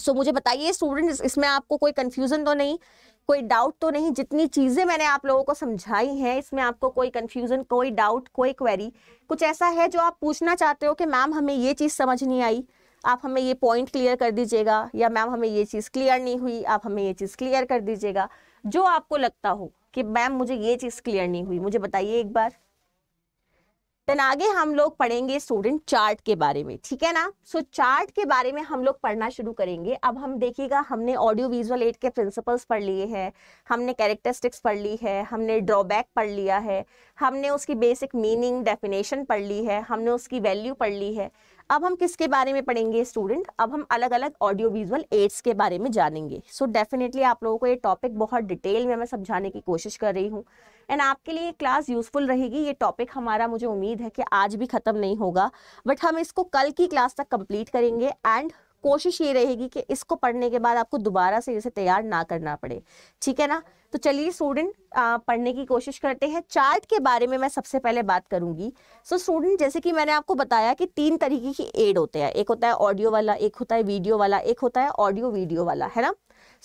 सो so, मुझे बताइए स्टूडेंट इसमें आपको कोई कंफ्यूजन तो नहीं कोई डाउट तो नहीं जितनी चीज़ें मैंने आप लोगों को समझाई हैं इसमें आपको कोई कंफ्यूजन कोई डाउट कोई क्वेरी कुछ ऐसा है जो आप पूछना चाहते हो कि मैम हमें ये चीज़ समझ नहीं आई आप हमें ये पॉइंट क्लियर कर दीजिएगा या मैम हमें ये चीज़ क्लियर नहीं हुई आप हमें ये चीज़ क्लियर कर दीजिएगा जो आपको लगता हो कि मैम मुझे ये चीज़ क्लियर नहीं हुई मुझे बताइए एक बार देन आगे हम लोग पढ़ेंगे स्टूडेंट चार्ट के बारे में ठीक है ना सो so, चार्ट के बारे में हम लोग पढ़ना शुरू करेंगे अब हम देखिएगा हमने ऑडियो विजुअल एड के प्रिंसिपल्स पढ़ लिए हैं हमने कैरेक्टरिस्टिक्स पढ़ ली है हमने ड्रॉबैक पढ़ लिया है हमने उसकी बेसिक मीनिंग डेफिनेशन पढ़ ली है हमने उसकी वैल्यू पढ़ ली है अब हम किसके बारे में पढ़ेंगे स्टूडेंट अब हम अलग अलग ऑडियो विजुअल एड्स के बारे में जानेंगे सो so, डेफिनेटली आप लोगों को ये टॉपिक बहुत डिटेल में मैं समझाने की कोशिश कर रही हूँ एंड आपके लिए क्लास यूजफुल रहेगी ये टॉपिक हमारा मुझे उम्मीद है कि आज भी ख़त्म नहीं होगा बट हम इसको कल की क्लास तक कंप्लीट करेंगे एंड कोशिश ये रहेगी कि इसको पढ़ने के बाद आपको दोबारा से इसे तैयार ना करना पड़े ठीक है ना तो चलिए स्टूडेंट पढ़ने की कोशिश करते हैं चार्ट के बारे में मैं सबसे पहले बात करूंगी सो so, स्टूडेंट जैसे कि मैंने आपको बताया कि तीन तरीके की एड होते हैं एक होता है ऑडियो वाला एक होता है वीडियो वाला एक होता है ऑडियो वीडियो वाला है ना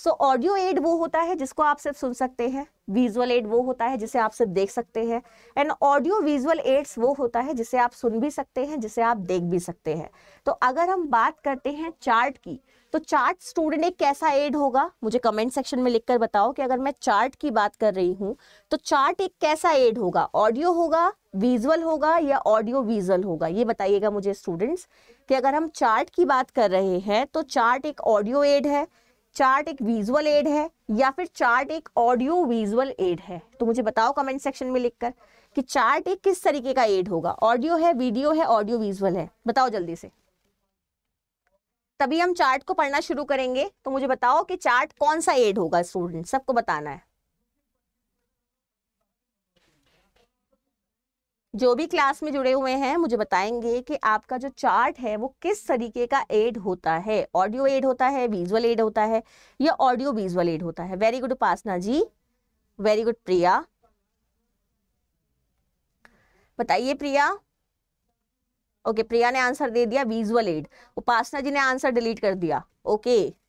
सो ऑडियो एड वो होता है जिसको आप सिर्फ सुन सकते हैं विजुअल एड वो होता है जिसे आप सिर्फ देख सकते हैं एंड ऑडियो विजुअल एड्स वो होता है जिसे आप सुन भी सकते हैं जिसे आप देख भी सकते हैं तो अगर हम बात करते हैं चार्ट की तो चार्ट स्टूडेंट एक कैसा एड होगा मुझे कमेंट सेक्शन में लिखकर बताओ कि अगर मैं चार्ट की बात कर रही हूँ तो चार्ट एक कैसा एड होगा ऑडियो होगा विजुअल होगा या ऑडियो विजुअल होगा ये बताइएगा मुझे स्टूडेंट्स कि अगर हम चार्ट की बात कर रहे हैं तो चार्ट एक ऑडियो एड है चार्ट एक विजुअल एड है या फिर चार्ट एक ऑडियो विजुअल एड है तो मुझे बताओ कमेंट सेक्शन में लिखकर कि चार्ट एक किस तरीके का एड होगा ऑडियो है वीडियो है ऑडियो विजुअल है बताओ जल्दी से तभी हम चार्ट को पढ़ना शुरू करेंगे तो मुझे बताओ कि चार्ट कौन सा एड होगा स्टूडेंट सबको बताना है जो भी क्लास में जुड़े हुए हैं मुझे बताएंगे कि आपका जो चार्ट है वो किस तरीके का एड होता है ऑडियो एड होता है विजुअल एड होता है या ऑडियो विजुअल एड होता है very good Upasana ji very good Priya बताइए प्रिया ओके okay, प्रिया ने आंसर दे दिया विजुअल एड उपासना जी ने आंसर डिलीट कर दिया ओके okay.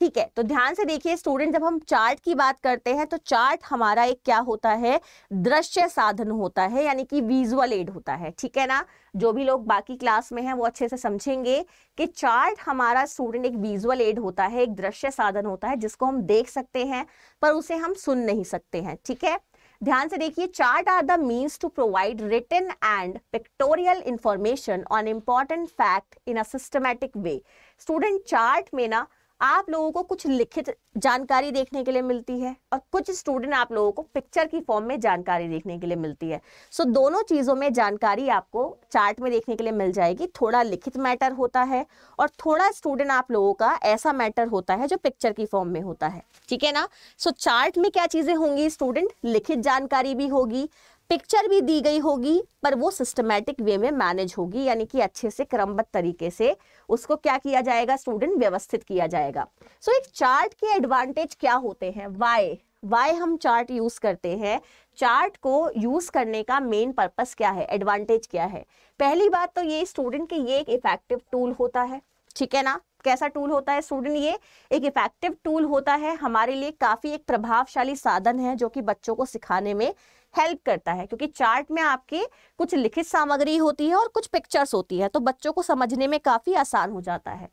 ठीक है तो ध्यान से देखिए स्टूडेंट जब हम चार्ट की बात करते हैं तो चार्ट हमारा एक क्या होता है दृश्य साधन होता है यानी कि विजुअल एड होता है ठीक है ना जो भी लोग बाकी क्लास में हैं वो अच्छे से समझेंगे कि चार्ट हमारा स्टूडेंट एक विजुअल एड होता है एक दृश्य साधन होता है जिसको हम देख सकते हैं पर उसे हम सुन नहीं सकते हैं ठीक है ध्यान से देखिए chart are the means to provide written and pictorial information on important fact in a systematic way student chart में ना आप लोगों को कुछ लिखित जानकारी देखने के लिए मिलती है और कुछ स्टूडेंट आप लोगों को पिक्चर की फॉर्म में जानकारी देखने के लिए मिलती है सो so, दोनों चीज़ों में जानकारी आपको चार्ट में देखने के लिए मिल जाएगी थोड़ा लिखित मैटर होता है और थोड़ा स्टूडेंट आप लोगों का ऐसा मैटर होता है जो पिक्चर की फॉर्म में होता है ठीक है ना सो so, चार्ट में क्या चीज़ें होंगी स्टूडेंट लिखित जानकारी भी होगी पिक्चर भी दी गई होगी पर वो सिस्टमेटिक वे में मैनेज होगी यानी कि अच्छे से क्रमबद्ध तरीके से उसको क्या किया जाएगा स्टूडेंट व्यवस्थित किया जाएगा सो so, एक चार्ट के एडवांटेज क्या होते हैं वाई वाई हम चार्ट यूज करते हैं चार्ट को यूज करने का मेन पर्पस क्या है एडवांटेज क्या है पहली बात तो ये स्टूडेंट के ये एक इफेक्टिव टूल होता है ठीक है ना कैसा टूल होता है स्टूडेंट ये एक इफेक्टिव टूल होता है हमारे लिए काफी एक प्रभावशाली साधन है जो कि बच्चों को सिखाने में हेल्प करता है क्योंकि चार्ट में आपके कुछ लिखित सामग्री होती है और कुछ पिक्चर्स होती है तो बच्चों को समझने में काफ़ी आसान हो जाता है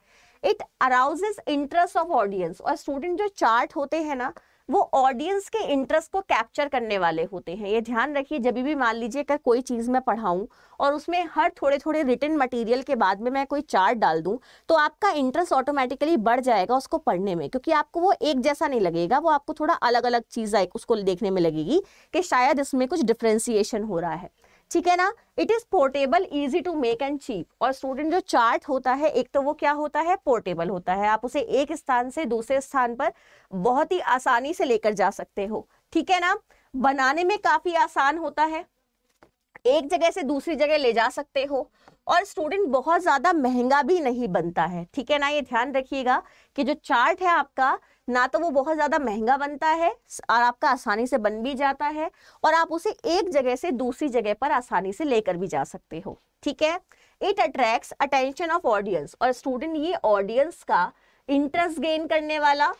it arouses interest of audience और स्टूडेंट जो चार्ट होते हैं ना वो ऑडियंस के इंटरेस्ट को कैप्चर करने वाले होते हैं ये ध्यान रखिए जब भी मान लीजिए अगर कोई चीज़ मैं पढ़ाऊं और उसमें हर थोड़े थोड़े रिटर्न मटेरियल के बाद में मैं कोई चार्ट डाल दूं तो आपका इंटरेस्ट ऑटोमेटिकली बढ़ जाएगा उसको पढ़ने में क्योंकि आपको वो एक जैसा नहीं लगेगा वो आपको थोड़ा अलग अलग चीज़ उसको देखने में लगेगी कि शायद इसमें कुछ डिफ्रेंसिएशन हो रहा है ठीक है ना it is portable easy to make and cheap और स्टूडेंट जो चार्ट होता है एक तो वो क्या होता है पोर्टेबल होता है आप उसे एक स्थान से दूसरे स्थान पर बहुत ही आसानी से लेकर जा सकते हो ठीक है ना बनाने में काफी आसान होता है एक जगह से दूसरी जगह ले जा सकते हो और स्टूडेंट बहुत ज्यादा महंगा भी नहीं बनता है ठीक है ना ये ध्यान रखिएगा कि जो चार्ट है आपका ना तो वो बहुत ज़्यादा महंगा बनता है और आपका आसानी से बन भी जाता है और आप उसे एक जगह से दूसरी जगह पर आसानी से लेकर भी जा सकते हो ठीक है it attract attention of audience और स्टूडेंट ये ऑडियंस का इंटरेस्ट गेन करने वाला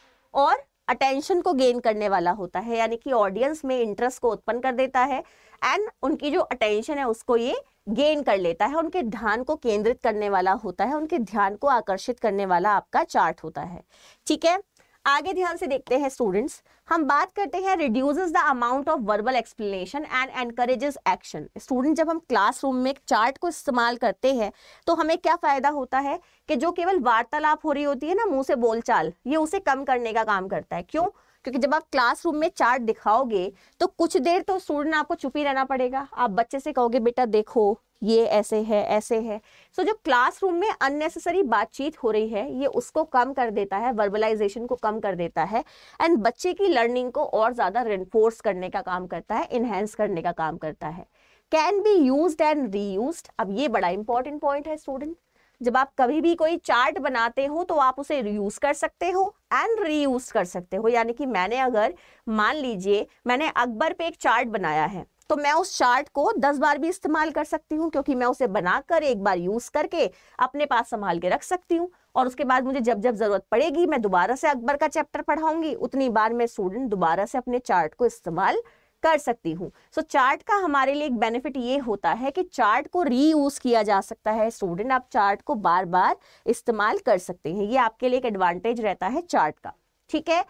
और अटेंशन को गेन करने वाला होता है यानी कि ऑडियंस में इंटरेस्ट को उत्पन्न कर देता है एंड उनकी जो अटेंशन है उसको ये गेन कर लेता है उनके ध्यान को केंद्रित करने वाला होता है उनके ध्यान को आकर्षित करने वाला आपका चार्ट होता है ठीक है आगे ध्यान से देखते हैं स्टूडेंट्स हम बात करते हैं reduces the amount of verbal explanation and encourages action student जब हम क्लासरूम में एक चार्ट को इस्तेमाल करते हैं तो हमें क्या फायदा होता है कि जो केवल वार्तालाप हो रही होती है ना मुंह से बोलचाल ये उसे कम करने का काम करता है क्यों क्योंकि जब आप क्लासरूम में चार्ट दिखाओगे तो कुछ देर तो स्टूडेंट आपको चुप ही रहना पड़ेगा आप बच्चे से कहोगे बेटा देखो ये ऐसे है ऐसे है सो so, जो क्लासरूम में अननेसेसरी बातचीत हो रही है ये उसको कम कर देता है वर्बलाइजेशन को कम कर देता है एंड बच्चे की लर्निंग को और ज़्यादा रेनफोर्स करने का काम करता है इनहेंस करने का काम करता है can be use and re अब ये बड़ा इंपॉर्टेंट पॉइंट है स्टूडेंट जब आप कभी भी कोई चार्ट बनाते हो तो आप उसे रियूज कर सकते हो एंड रीयूज कर सकते हो यानी कि मैंने अगर मान लीजिए मैंने अकबर पे एक चार्ट बनाया है तो मैं उस चार्ट को दस बार भी इस्तेमाल कर सकती हूँ क्योंकि मैं उसे बनाकर एक बार यूज करके अपने पास संभाल के रख सकती हूँ और उसके बाद मुझे जब जब जरूरत पड़ेगी मैं दोबारा से अकबर का चैप्टर पढ़ाऊंगी उतनी बार मैं स्टूडेंट दोबारा से अपने चार्ट को इस्तेमाल कर सकती हूँ सो so, चार्ट का हमारे लिए एक बेनिफिट ये होता है कि चार्ट को रीयूज किया जा सकता है स्टूडेंट आप चार्ट को बार बार इस्तेमाल कर सकते हैं ये आपके लिए एक एडवांटेज रहता है चार्ट का ठीक है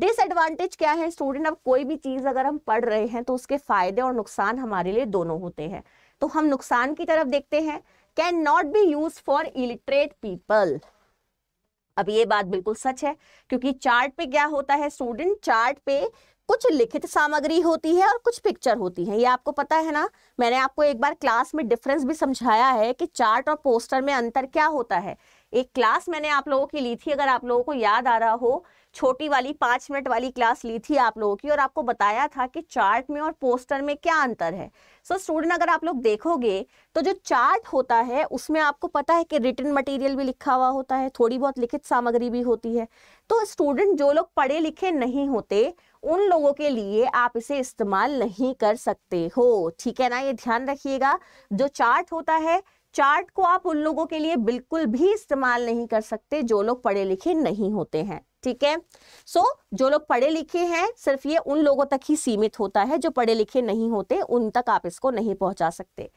डिसएडवांटेज क्या है स्टूडेंट अब कोई भी चीज़ अगर हम पढ़ रहे हैं तो उसके फायदे और नुकसान हमारे लिए दोनों होते हैं तो हम नुकसान की तरफ देखते हैं can not be use for illiterate people अब ये बात बिल्कुल सच है क्योंकि चार्ट पे क्या होता है स्टूडेंट चार्ट पे कुछ लिखित सामग्री होती है और कुछ पिक्चर होती है ये आपको पता है ना मैंने आपको एक बार क्लास में डिफरेंस भी समझाया है कि चार्ट और पोस्टर में अंतर क्या होता है एक क्लास मैंने आप लोगों की ली थी अगर आप लोगों को याद आ रहा हो छोटी वाली पांच मिनट वाली क्लास ली थी आप लोगों की और आपको बताया था कि चार्ट में और पोस्टर में क्या अंतर है सो so, स्टूडेंट अगर आप लोग देखोगे तो जो चार्ट होता है उसमें आपको पता है कि रिटर्न मटेरियल भी लिखा हुआ होता है थोड़ी बहुत लिखित सामग्री भी होती है तो स्टूडेंट जो लोग पढ़े लिखे नहीं होते उन लोगों के लिए आप इसे इस्तेमाल नहीं कर सकते हो ठीक है ना ये ध्यान रखिएगा जो चार्ट होता है चार्ट को आप उन लोगों के लिए बिल्कुल भी इस्तेमाल नहीं कर सकते जो लोग पढ़े लिखे नहीं होते हैं ठीक है सो so, जो लोग पढ़े लिखे हैं सिर्फ ये उन लोगों तक ही सीमित होता है जो पढ़े लिखे नहीं होते उन तक आप इसको नहीं पहुंचा सकते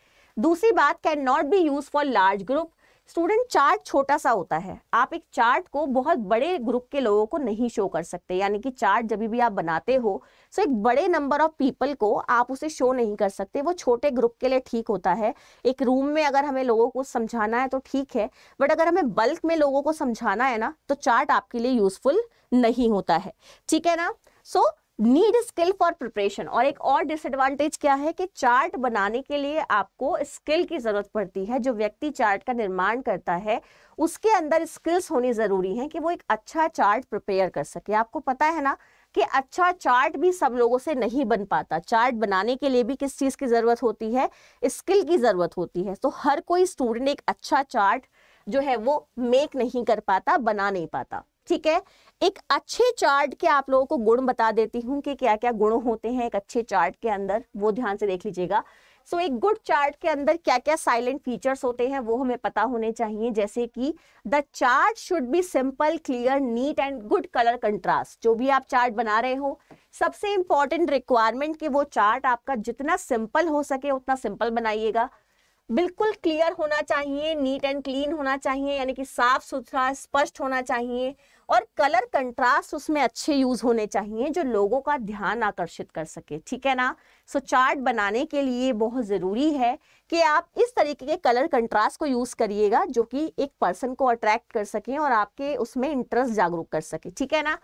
दूसरी बात can not be use for large group student chart छोटा सा होता है आप एक चार्ट को बहुत बड़े ग्रुप के लोगों को नहीं शो कर सकते यानी कि चार्ट जब भी आप बनाते हो सो एक बड़े नंबर ऑफ पीपल को आप उसे शो नहीं कर सकते वो छोटे ग्रुप के लिए ठीक होता है एक रूम में अगर हमें लोगों को समझाना है तो ठीक है बट अगर हमें बल्क में लोगों को समझाना है ना तो चार्ट आपके लिए यूजफुल नहीं होता है ठीक है ना so so, need skill for preparation और एक और डिसएडवांटेज क्या है कि चार्ट बनाने के लिए आपको स्किल की ज़रूरत पड़ती है जो व्यक्ति चार्ट का निर्माण करता है उसके अंदर स्किल्स होनी ज़रूरी है कि वो एक अच्छा चार्ट प्रिपेयर कर सके आपको पता है ना कि अच्छा चार्ट भी सब लोगों से नहीं बन पाता चार्ट बनाने के लिए भी किस चीज़ की ज़रूरत होती है स्किल की ज़रूरत होती है तो हर कोई स्टूडेंट एक अच्छा चार्ट जो है वो मेक नहीं कर पाता बना नहीं पाता ठीक है एक अच्छे चार्ट के आप लोगों को गुण बता देती हूँ कि क्या क्या गुण होते हैं एक अच्छे चार्ट के अंदर वो ध्यान से देख लीजिएगा सो so, एक गुड चार्ट के अंदर क्या क्या साइलेंट फीचर्स होते हैं वो हमें पता होने चाहिए जैसे कि the chart should be simple clear neat and good colour contrast जो भी आप चार्ट बना रहे हो सबसे इंपॉर्टेंट रिक्वायरमेंट कि वो चार्ट आपका जितना सिंपल हो सके उतना सिंपल बनाइएगा बिल्कुल क्लियर होना चाहिए नीट एंड क्लीन होना चाहिए यानी कि साफ सुथरा स्पष्ट होना चाहिए और कलर कंट्रास्ट उसमें अच्छे यूज होने चाहिए जो लोगों का ध्यान आकर्षित कर सके ठीक है ना सो चार्ट बनाने के लिए बहुत ज़रूरी है कि आप इस तरीके के कलर कंट्रास्ट को यूज़ करिएगा जो कि एक पर्सन को अट्रैक्ट कर सके और आपके उसमें इंटरेस्ट जागरूक कर सके ठीक है ना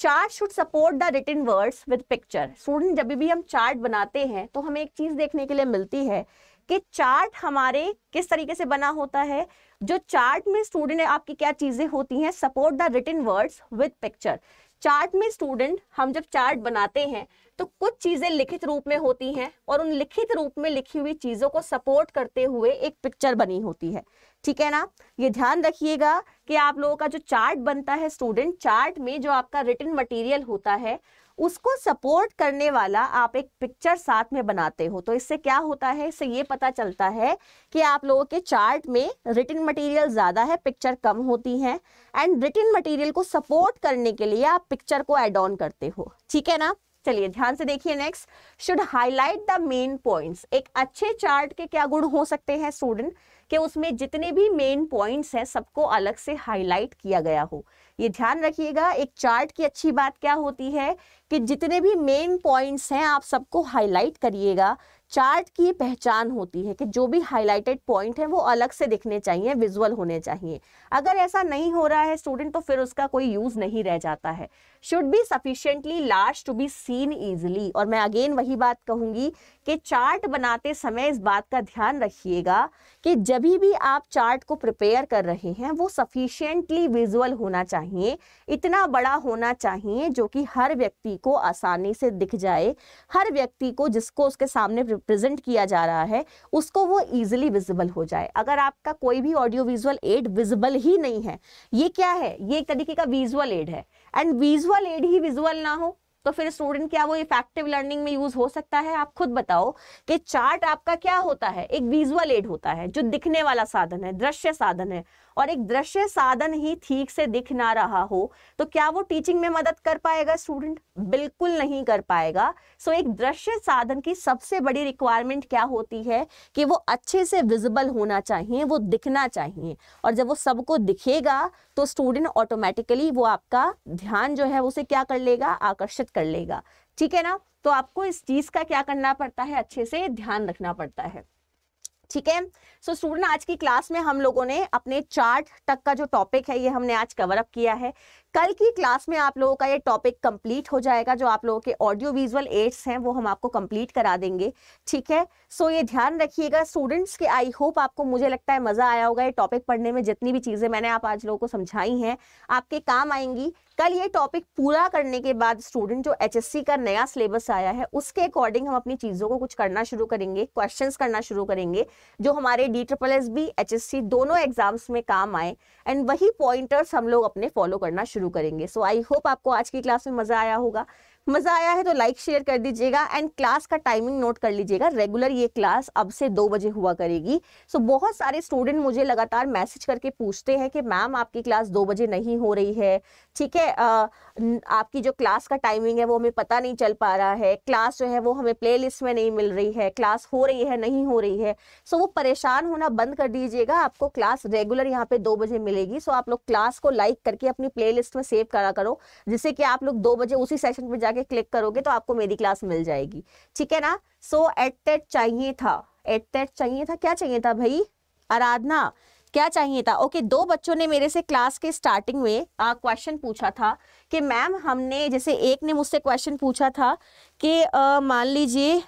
chart should support the written words with picture student जब भी हम चार्ट बनाते हैं तो हमें एक चीज़ देखने के लिए मिलती है कि चार्ट हमारे किस तरीके से बना होता है जो चार्ट में स्टूडेंट आपकी क्या चीजें होती हैं support the written words with picture chart में स्टूडेंट हम जब चार्ट बनाते हैं तो कुछ चीजें लिखित रूप में होती हैं और उन लिखित रूप में लिखी हुई चीजों को सपोर्ट करते हुए एक पिक्चर बनी होती है ठीक है ना ये ध्यान रखिएगा कि आप लोगों का जो चार्ट बनता है स्टूडेंट चार्ट में जो आपका रिटर्न मटेरियल होता है उसको सपोर्ट करने वाला आप एक पिक्चर साथ में बनाते हो तो इससे क्या होता है इससे ये पता चलता है कि आप लोगों के चार्ट में रिटर्न मटेरियल ज़्यादा है पिक्चर कम होती हैं एंड रिटर्न मटेरियल को सपोर्ट करने के लिए आप पिक्चर को एड ऑन करते हो ठीक है ना चलिए ध्यान से देखिए next should highlight the main points एक अच्छे चार्ट के क्या गुण हो सकते हैं स्टूडेंट कि उसमें जितने भी मेन पॉइंट्स हैं सबको अलग से हाईलाइट किया गया हो ये ध्यान रखिएगा एक चार्ट की अच्छी बात क्या होती है कि जितने भी मेन पॉइंट्स हैं आप सबको हाईलाइट करिएगा चार्ट की पहचान होती है कि जो भी हाईलाइटेड पॉइंट है वो अलग से दिखने चाहिए विजुअल होने चाहिए अगर ऐसा नहीं हो रहा है स्टूडेंट तो फिर उसका कोई यूज नहीं रह जाता है should be sufficiently large to be seen easily और मैं अगेन वही बात कहूंगी कि चार्ट बनाते समय इस बात का ध्यान रखिएगा कि जब भी आप चार्ट को प्रिपेयर कर रहे हैं वो सफिशियंटली विजुअल होना चाहिए इतना बड़ा होना चाहिए जो कि हर व्यक्ति को आसानी से दिख जाए हर व्यक्ति को जिसको उसके सामने प्रेजेंट किया जा रहा है उसको वो इजिली विजिबल हो जाए अगर आपका कोई भी ऑडियो विजुअल एड विजिबल ही नहीं है ये क्या है ये एक तरीके का विजुअल एड है एंड विजुअल एड ही विजुअल ना हो तो फिर स्टूडेंट क्या वो इफेक्टिव लर्निंग में यूज हो सकता है आप खुद बताओ कि चार्ट आपका क्या होता है एक विजुअल एड होता है जो दिखने वाला साधन है दृश्य साधन है और एक दृश्य साधन ही ठीक से दिख ना रहा हो तो क्या वो टीचिंग में मदद कर पाएगा स्टूडेंट बिल्कुल नहीं कर पाएगा सो so, एक दृश्य साधन की सबसे बड़ी रिक्वायरमेंट क्या होती है कि वो अच्छे से विजिबल होना चाहिए वो दिखना चाहिए और जब वो सबको दिखेगा तो स्टूडेंट ऑटोमेटिकली वो आपका ध्यान जो है उसे क्या कर लेगा आकर्षित कर लेगा ठीक है ना तो आपको इस चीज का क्या करना पड़ता है अच्छे से ध्यान रखना पड़ता है ठीक है सो स्टूडेंट आज की क्लास में हम लोगों ने अपने चार्ट तक का जो टॉपिक है ये हमने आज कवर अप किया है कल की क्लास में आप लोगों का ये टॉपिक कंप्लीट हो जाएगा जो आप लोगों के ऑडियो विजुअल एड्स हैं वो हम आपको कंप्लीट करा देंगे ठीक है सो ये ध्यान रखिएगा स्टूडेंट्स के आई होप आपको मुझे लगता है मज़ा आया होगा ये टॉपिक पढ़ने में जितनी भी चीज़ें मैंने आप आज लोगों को समझाई हैं आपके काम आएंगी कल ये टॉपिक पूरा करने के बाद स्टूडेंट जो एच का नया सिलेबस आया है उसके अकॉर्डिंग हम अपनी चीज़ों को कुछ करना शुरू करेंगे क्वेश्चन करना शुरू करेंगे जो हमारे D triple S B H दोनों एग्जाम्स में काम आए एंड वही पॉइंटर्स हम लोग अपने फॉलो करना शुरू शुरू करेंगे सो आई होप आपको आज की क्लास में मज़ा आया होगा मज़ा आया है तो लाइक शेयर कर दीजिएगा एंड क्लास का टाइमिंग नोट कर लीजिएगा रेगुलर ये क्लास अब से दो बजे हुआ करेगी सो so, बहुत सारे स्टूडेंट मुझे लगातार मैसेज करके पूछते हैं कि मैम आपकी क्लास दो बजे नहीं हो रही है ठीक है आपकी जो क्लास का टाइमिंग है वो हमें पता नहीं चल पा रहा है क्लास जो है वो हमें प्ले में नहीं मिल रही है क्लास हो रही है नहीं हो रही है सो so, वो परेशान होना बंद कर दीजिएगा आपको क्लास रेगुलर यहाँ पे दो बजे मिलेगी सो so, आप लोग क्लास को लाइक करके अपनी प्ले में सेव करा करो जिससे कि आप लोग दो बजे उसी सेशन पर जाकर जाके क्लिक करोगे तो आपको मेरी क्लास मिल जाएगी ठीक है ना सो एट टेट चाहिए था एट टेट चाहिए था क्या चाहिए था भाई आराधना क्या चाहिए था ओके okay, दो बच्चों ने मेरे से क्लास के स्टार्टिंग में क्वेश्चन पूछा था कि मैम हमने जैसे एक ने मुझसे क्वेश्चन पूछा था कि मान लीजिए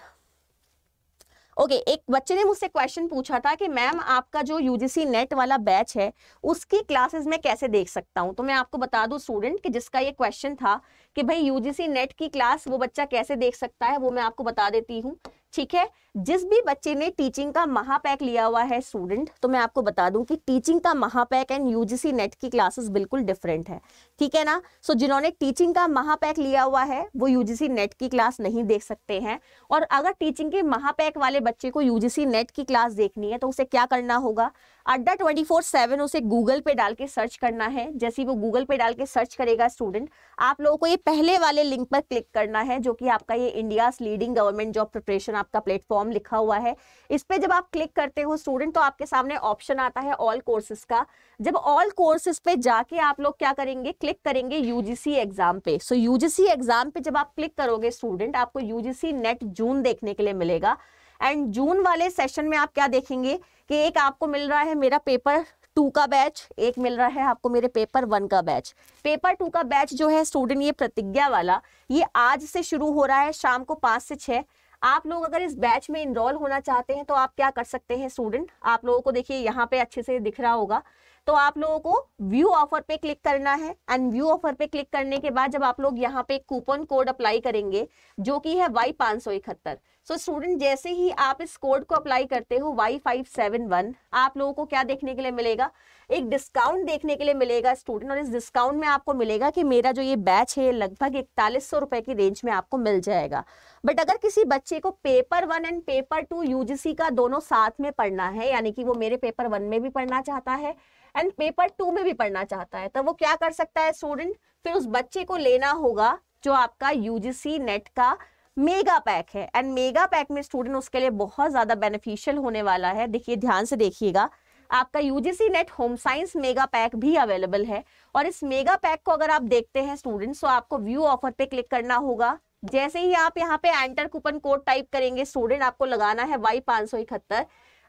ओके एक बच्चे ने मुझसे क्वेश्चन पूछा था कि मैम आपका जो यूजीसी नेट वाला बैच है उसकी क्लासेस मैं कैसे देख सकता हूँ तो मैं आपको बता दू स्टूडेंट कि जिसका ये क्वेश्चन था कि भाई यूजीसी नेट की क्लास वो बच्चा कैसे देख सकता है वो मैं आपको बता देती हूँ ठीक है जिस भी बच्चे ने टीचिंग का महापैक लिया हुआ है स्टूडेंट तो मैं आपको बता दूं कि टीचिंग का महापैक एंड यूजीसी नेट की क्लासेस बिल्कुल डिफरेंट है ठीक है ना सो so, जिन्होंने टीचिंग का महापैक लिया हुआ है वो यूजीसी नेट की क्लास नहीं देख सकते हैं और अगर टीचिंग के महापैक वाले बच्चे को यूजीसी नेट की क्लास देखनी है तो उसे क्या करना होगा अड्डा ट्वेंटी फोर सेवन उसे गूगल पे डाल के सर्च करना है जैसे वो गूगल पे डाल के सर्च करेगा स्टूडेंट आप लोगों को ये पहले वाले लिंक पर क्लिक करना है जो कि आपका ये India leading government job preparation आपका प्लेटफॉर्म लिखा हुआ है इस पर जब आप क्लिक करते हो स्टूडेंट तो आपके सामने ऑप्शन आता है ऑल कोर्सेज का जब ऑल कोर्सेज पे जाके आप लोग क्या करेंगे क्लिक करेंगे यूजीसी एग्जाम पे सो यूजीसी एग्जाम पे जब आप क्लिक करोगे स्टूडेंट आपको यूजीसी नेट जून देखने के लिए मिलेगा एंड जून वाले सेशन में आप क्या देखेंगे कि एक आपको मिल रहा है मेरा पेपर टू का बैच एक मिल रहा है आपको मेरे पेपर वन का बैच पेपर टू का बैच जो है स्टूडेंट ये प्रतिज्ञा वाला ये आज से शुरू हो रहा है शाम को पाँच से छः आप लोग अगर इस बैच में इनरोल होना चाहते हैं तो आप क्या कर सकते हैं स्टूडेंट आप लोगों को देखिए यहाँ पे अच्छे से दिख रहा होगा तो आप लोगों को व्यू ऑफर पे क्लिक करना है एंड व्यू ऑफर पे क्लिक करने के बाद जब आप लोग यहाँ पे कूपन कोड अप्लाई करेंगे जो कि है वाई पांच सौ इकहत्तर सो स्टूडेंट जैसे ही आप इस कोड को अप्लाई करते हो वाई फाइव सेवन वन आप लोगों को क्या देखने के लिए मिलेगा एक डिस्काउंट देखने के लिए मिलेगा स्टूडेंट और इस डिस्काउंट में आपको मिलेगा कि मेरा जो ये बैच है लगभग इकतालीस सौ रुपए की रेंज में आपको मिल जाएगा बट अगर किसी बच्चे को paper one and paper two UGC का दोनों साथ में पढ़ना है यानी कि वो मेरे पेपर वन में भी पढ़ना चाहता है एंड पेपर टू में भी पढ़ना चाहता है तो वो क्या कर सकता है स्टूडेंट फिर उस बच्चे को लेना होगा जो आपका यूजीसी नेट का मेगा पैक है एंड मेगा पैक में स्टूडेंट उसके लिए बहुत ज़्यादा बेनिफिशियल होने वाला है देखिए ध्यान से देखिएगा आपका UGC NET home science mega pack भी अवेलेबल है और इस मेगा पैक को अगर आप देखते हैं स्टूडेंट्स तो आपको व्यू ऑफर पे क्लिक करना होगा जैसे ही आप यहाँ पे एंटर कूपन कोड टाइप करेंगे स्टूडेंट आपको लगाना है वाई पांच सौ इकहत्तर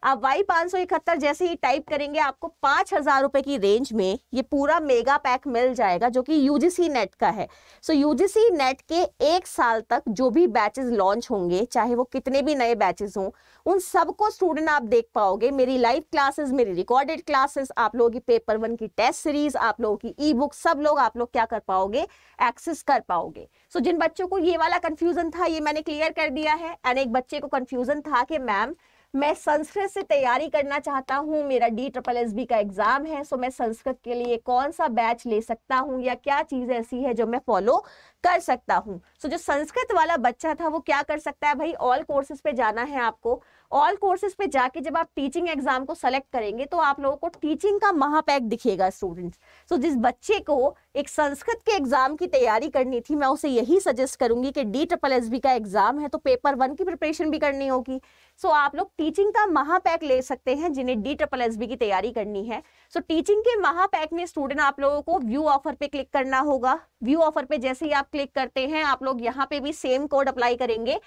आप वाई पाँच सौ इकहत्तर जैसे ही टाइप करेंगे आपको पाँच हजार रुपये की रेंज में ये पूरा मेगा पैक मिल जाएगा जो कि यूजीसी नेट का है सो यूजीसी नेट के एक साल तक जो भी बैचेज लॉन्च होंगे चाहे वो कितने भी नए बैचेज हों उन सबको स्टूडेंट आप देख पाओगे मेरी लाइव क्लासेस मेरी रिकॉर्डेड क्लासेस आप लोगों की पेपर वन की टेस्ट सीरीज आप लोगों की ई बुक सब लोग आप लोग क्या कर पाओगे एक्सेस कर पाओगे सो so, जिन बच्चों को ये वाला कंफ्यूजन था ये मैंने क्लियर कर दिया है एंड एक बच्चे को कंफ्यूजन था कि मैम मैं संस्कृत से तैयारी करना चाहता हूँ मेरा डी ट्रिपल एस बी का एग्जाम है सो मैं संस्कृत के लिए कौन सा बैच ले सकता हूँ या क्या चीज ऐसी है जो मैं फॉलो कर सकता हूँ सो जो संस्कृत वाला बच्चा था वो क्या कर सकता है भाई ऑल कोर्सेज पे जाना है आपको ऑल कोर्सेज पे जाके जब आप टीचिंग एग्जाम को सेलेक्ट करेंगे तो आप लोगों को टीचिंग का महापैक दिखेगा स्टूडेंट्स सो so, जिस बच्चे को एक संस्कृत के एग्जाम की तैयारी करनी थी मैं उसे यही सजेस्ट करूंगी कि डी ट्रिपल एस बी का एग्जाम है तो पेपर वन की प्रिपरेशन भी करनी होगी सो so, आप लोग टीचिंग का महापैक ले सकते हैं जिन्हें डी ट्रिपल एस बी की तैयारी करनी है सो so, टीचिंग के महापैक में स्टूडेंट आप लोगों को व्यू ऑफर पे क्लिक करना होगा व्यू ऑफर पे जैसे ही आप क्लिक करते हैं आप लोग यहाँ पे भी सेम कोड अप्लाई करेंगे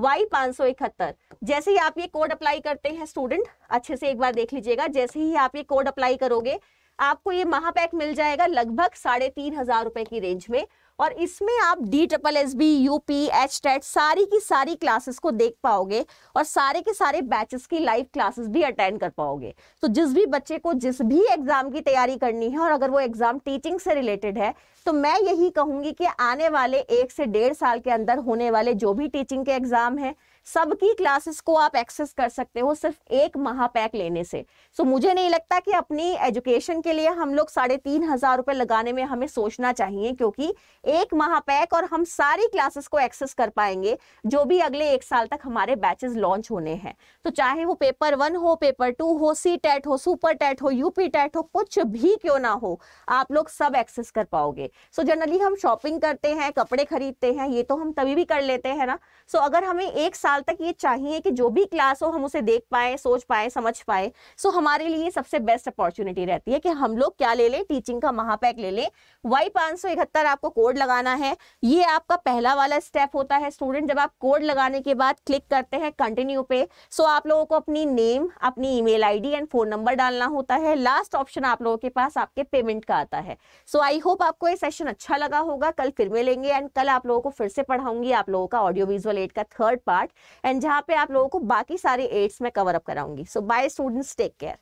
वाई पांच सौ इकहत्तर जैसे ही आप ये कोड अप्लाई करते हैं स्टूडेंट अच्छे से एक बार देख लीजिएगा जैसे ही आप ये कोड अप्लाई करोगे आपको ये महापैक मिल जाएगा लगभग साढ़े तीन हजार रुपए की रेंज में और इसमें आप D triple S B U P H TET सारी की सारी क्लासेस को देख पाओगे और सारे के सारे बैचेस की लाइव क्लासेस भी अटेंड कर पाओगे तो जिस भी बच्चे को जिस भी एग्जाम की तैयारी करनी है और अगर वो एग्जाम टीचिंग से रिलेटेड है तो मैं यही कहूंगी कि आने वाले एक से डेढ़ साल के अंदर होने वाले जो भी टीचिंग के एग्जाम है सबकी क्लासेस को आप एक्सेस कर सकते हो सिर्फ एक महा पैक लेने से सो so, मुझे नहीं लगता कि अपनी एजुकेशन के लिए हम लोग साढ़े तीन हजार रुपए लगाने में हमें सोचना चाहिए क्योंकि एक महा पैक और हम सारी क्लासेस को एक्सेस कर पाएंगे जो भी अगले एक साल तक हमारे बैचेस लॉन्च होने हैं तो चाहे वो पेपर वन हो पेपर टू हो सी टेट e हो सुपर टेट e हो यूपी टेट e हो कुछ भी क्यों ना हो आप लोग सब एक्सेस कर पाओगे सो so, जनरली हम शॉपिंग करते हैं कपड़े खरीदते हैं ये तो हम तभी भी कर लेते हैं ना सो so, अगर हमें एक साल साल तक ये चाहिए कि जो भी क्लास हो हम उसे देख पाए सोच पाए समझ पाए सो so, हमारे लिए सबसे बेस्ट अपॉर्चुनिटी रहती है कि हम लोग क्या ले लें टीचिंग का महापैक ले लें वाई पांच आपको कोड लगाना है ये आपका पहला वाला स्टेप होता है स्टूडेंट जब आप कोड लगाने के बाद क्लिक करते हैं कंटिन्यू पे सो so आप लोगों को अपनी नेम अपनी email and phone number डालना होता है लास्ट ऑप्शन आप लोगों के पास आपके पेमेंट का आता है सो आई होप आपको ये सेशन अच्छा लगा होगा कल फिर मिलेंगे एंड कल आप लोगों को फिर से पढ़ाऊंगी आप लोगों का ऑडियो विजुअल एड का थर्ड पार्ट एंड जहाँ पे आप लोगों को बाकी सारी एड्स में कवर अप कराऊंगी so bye students take care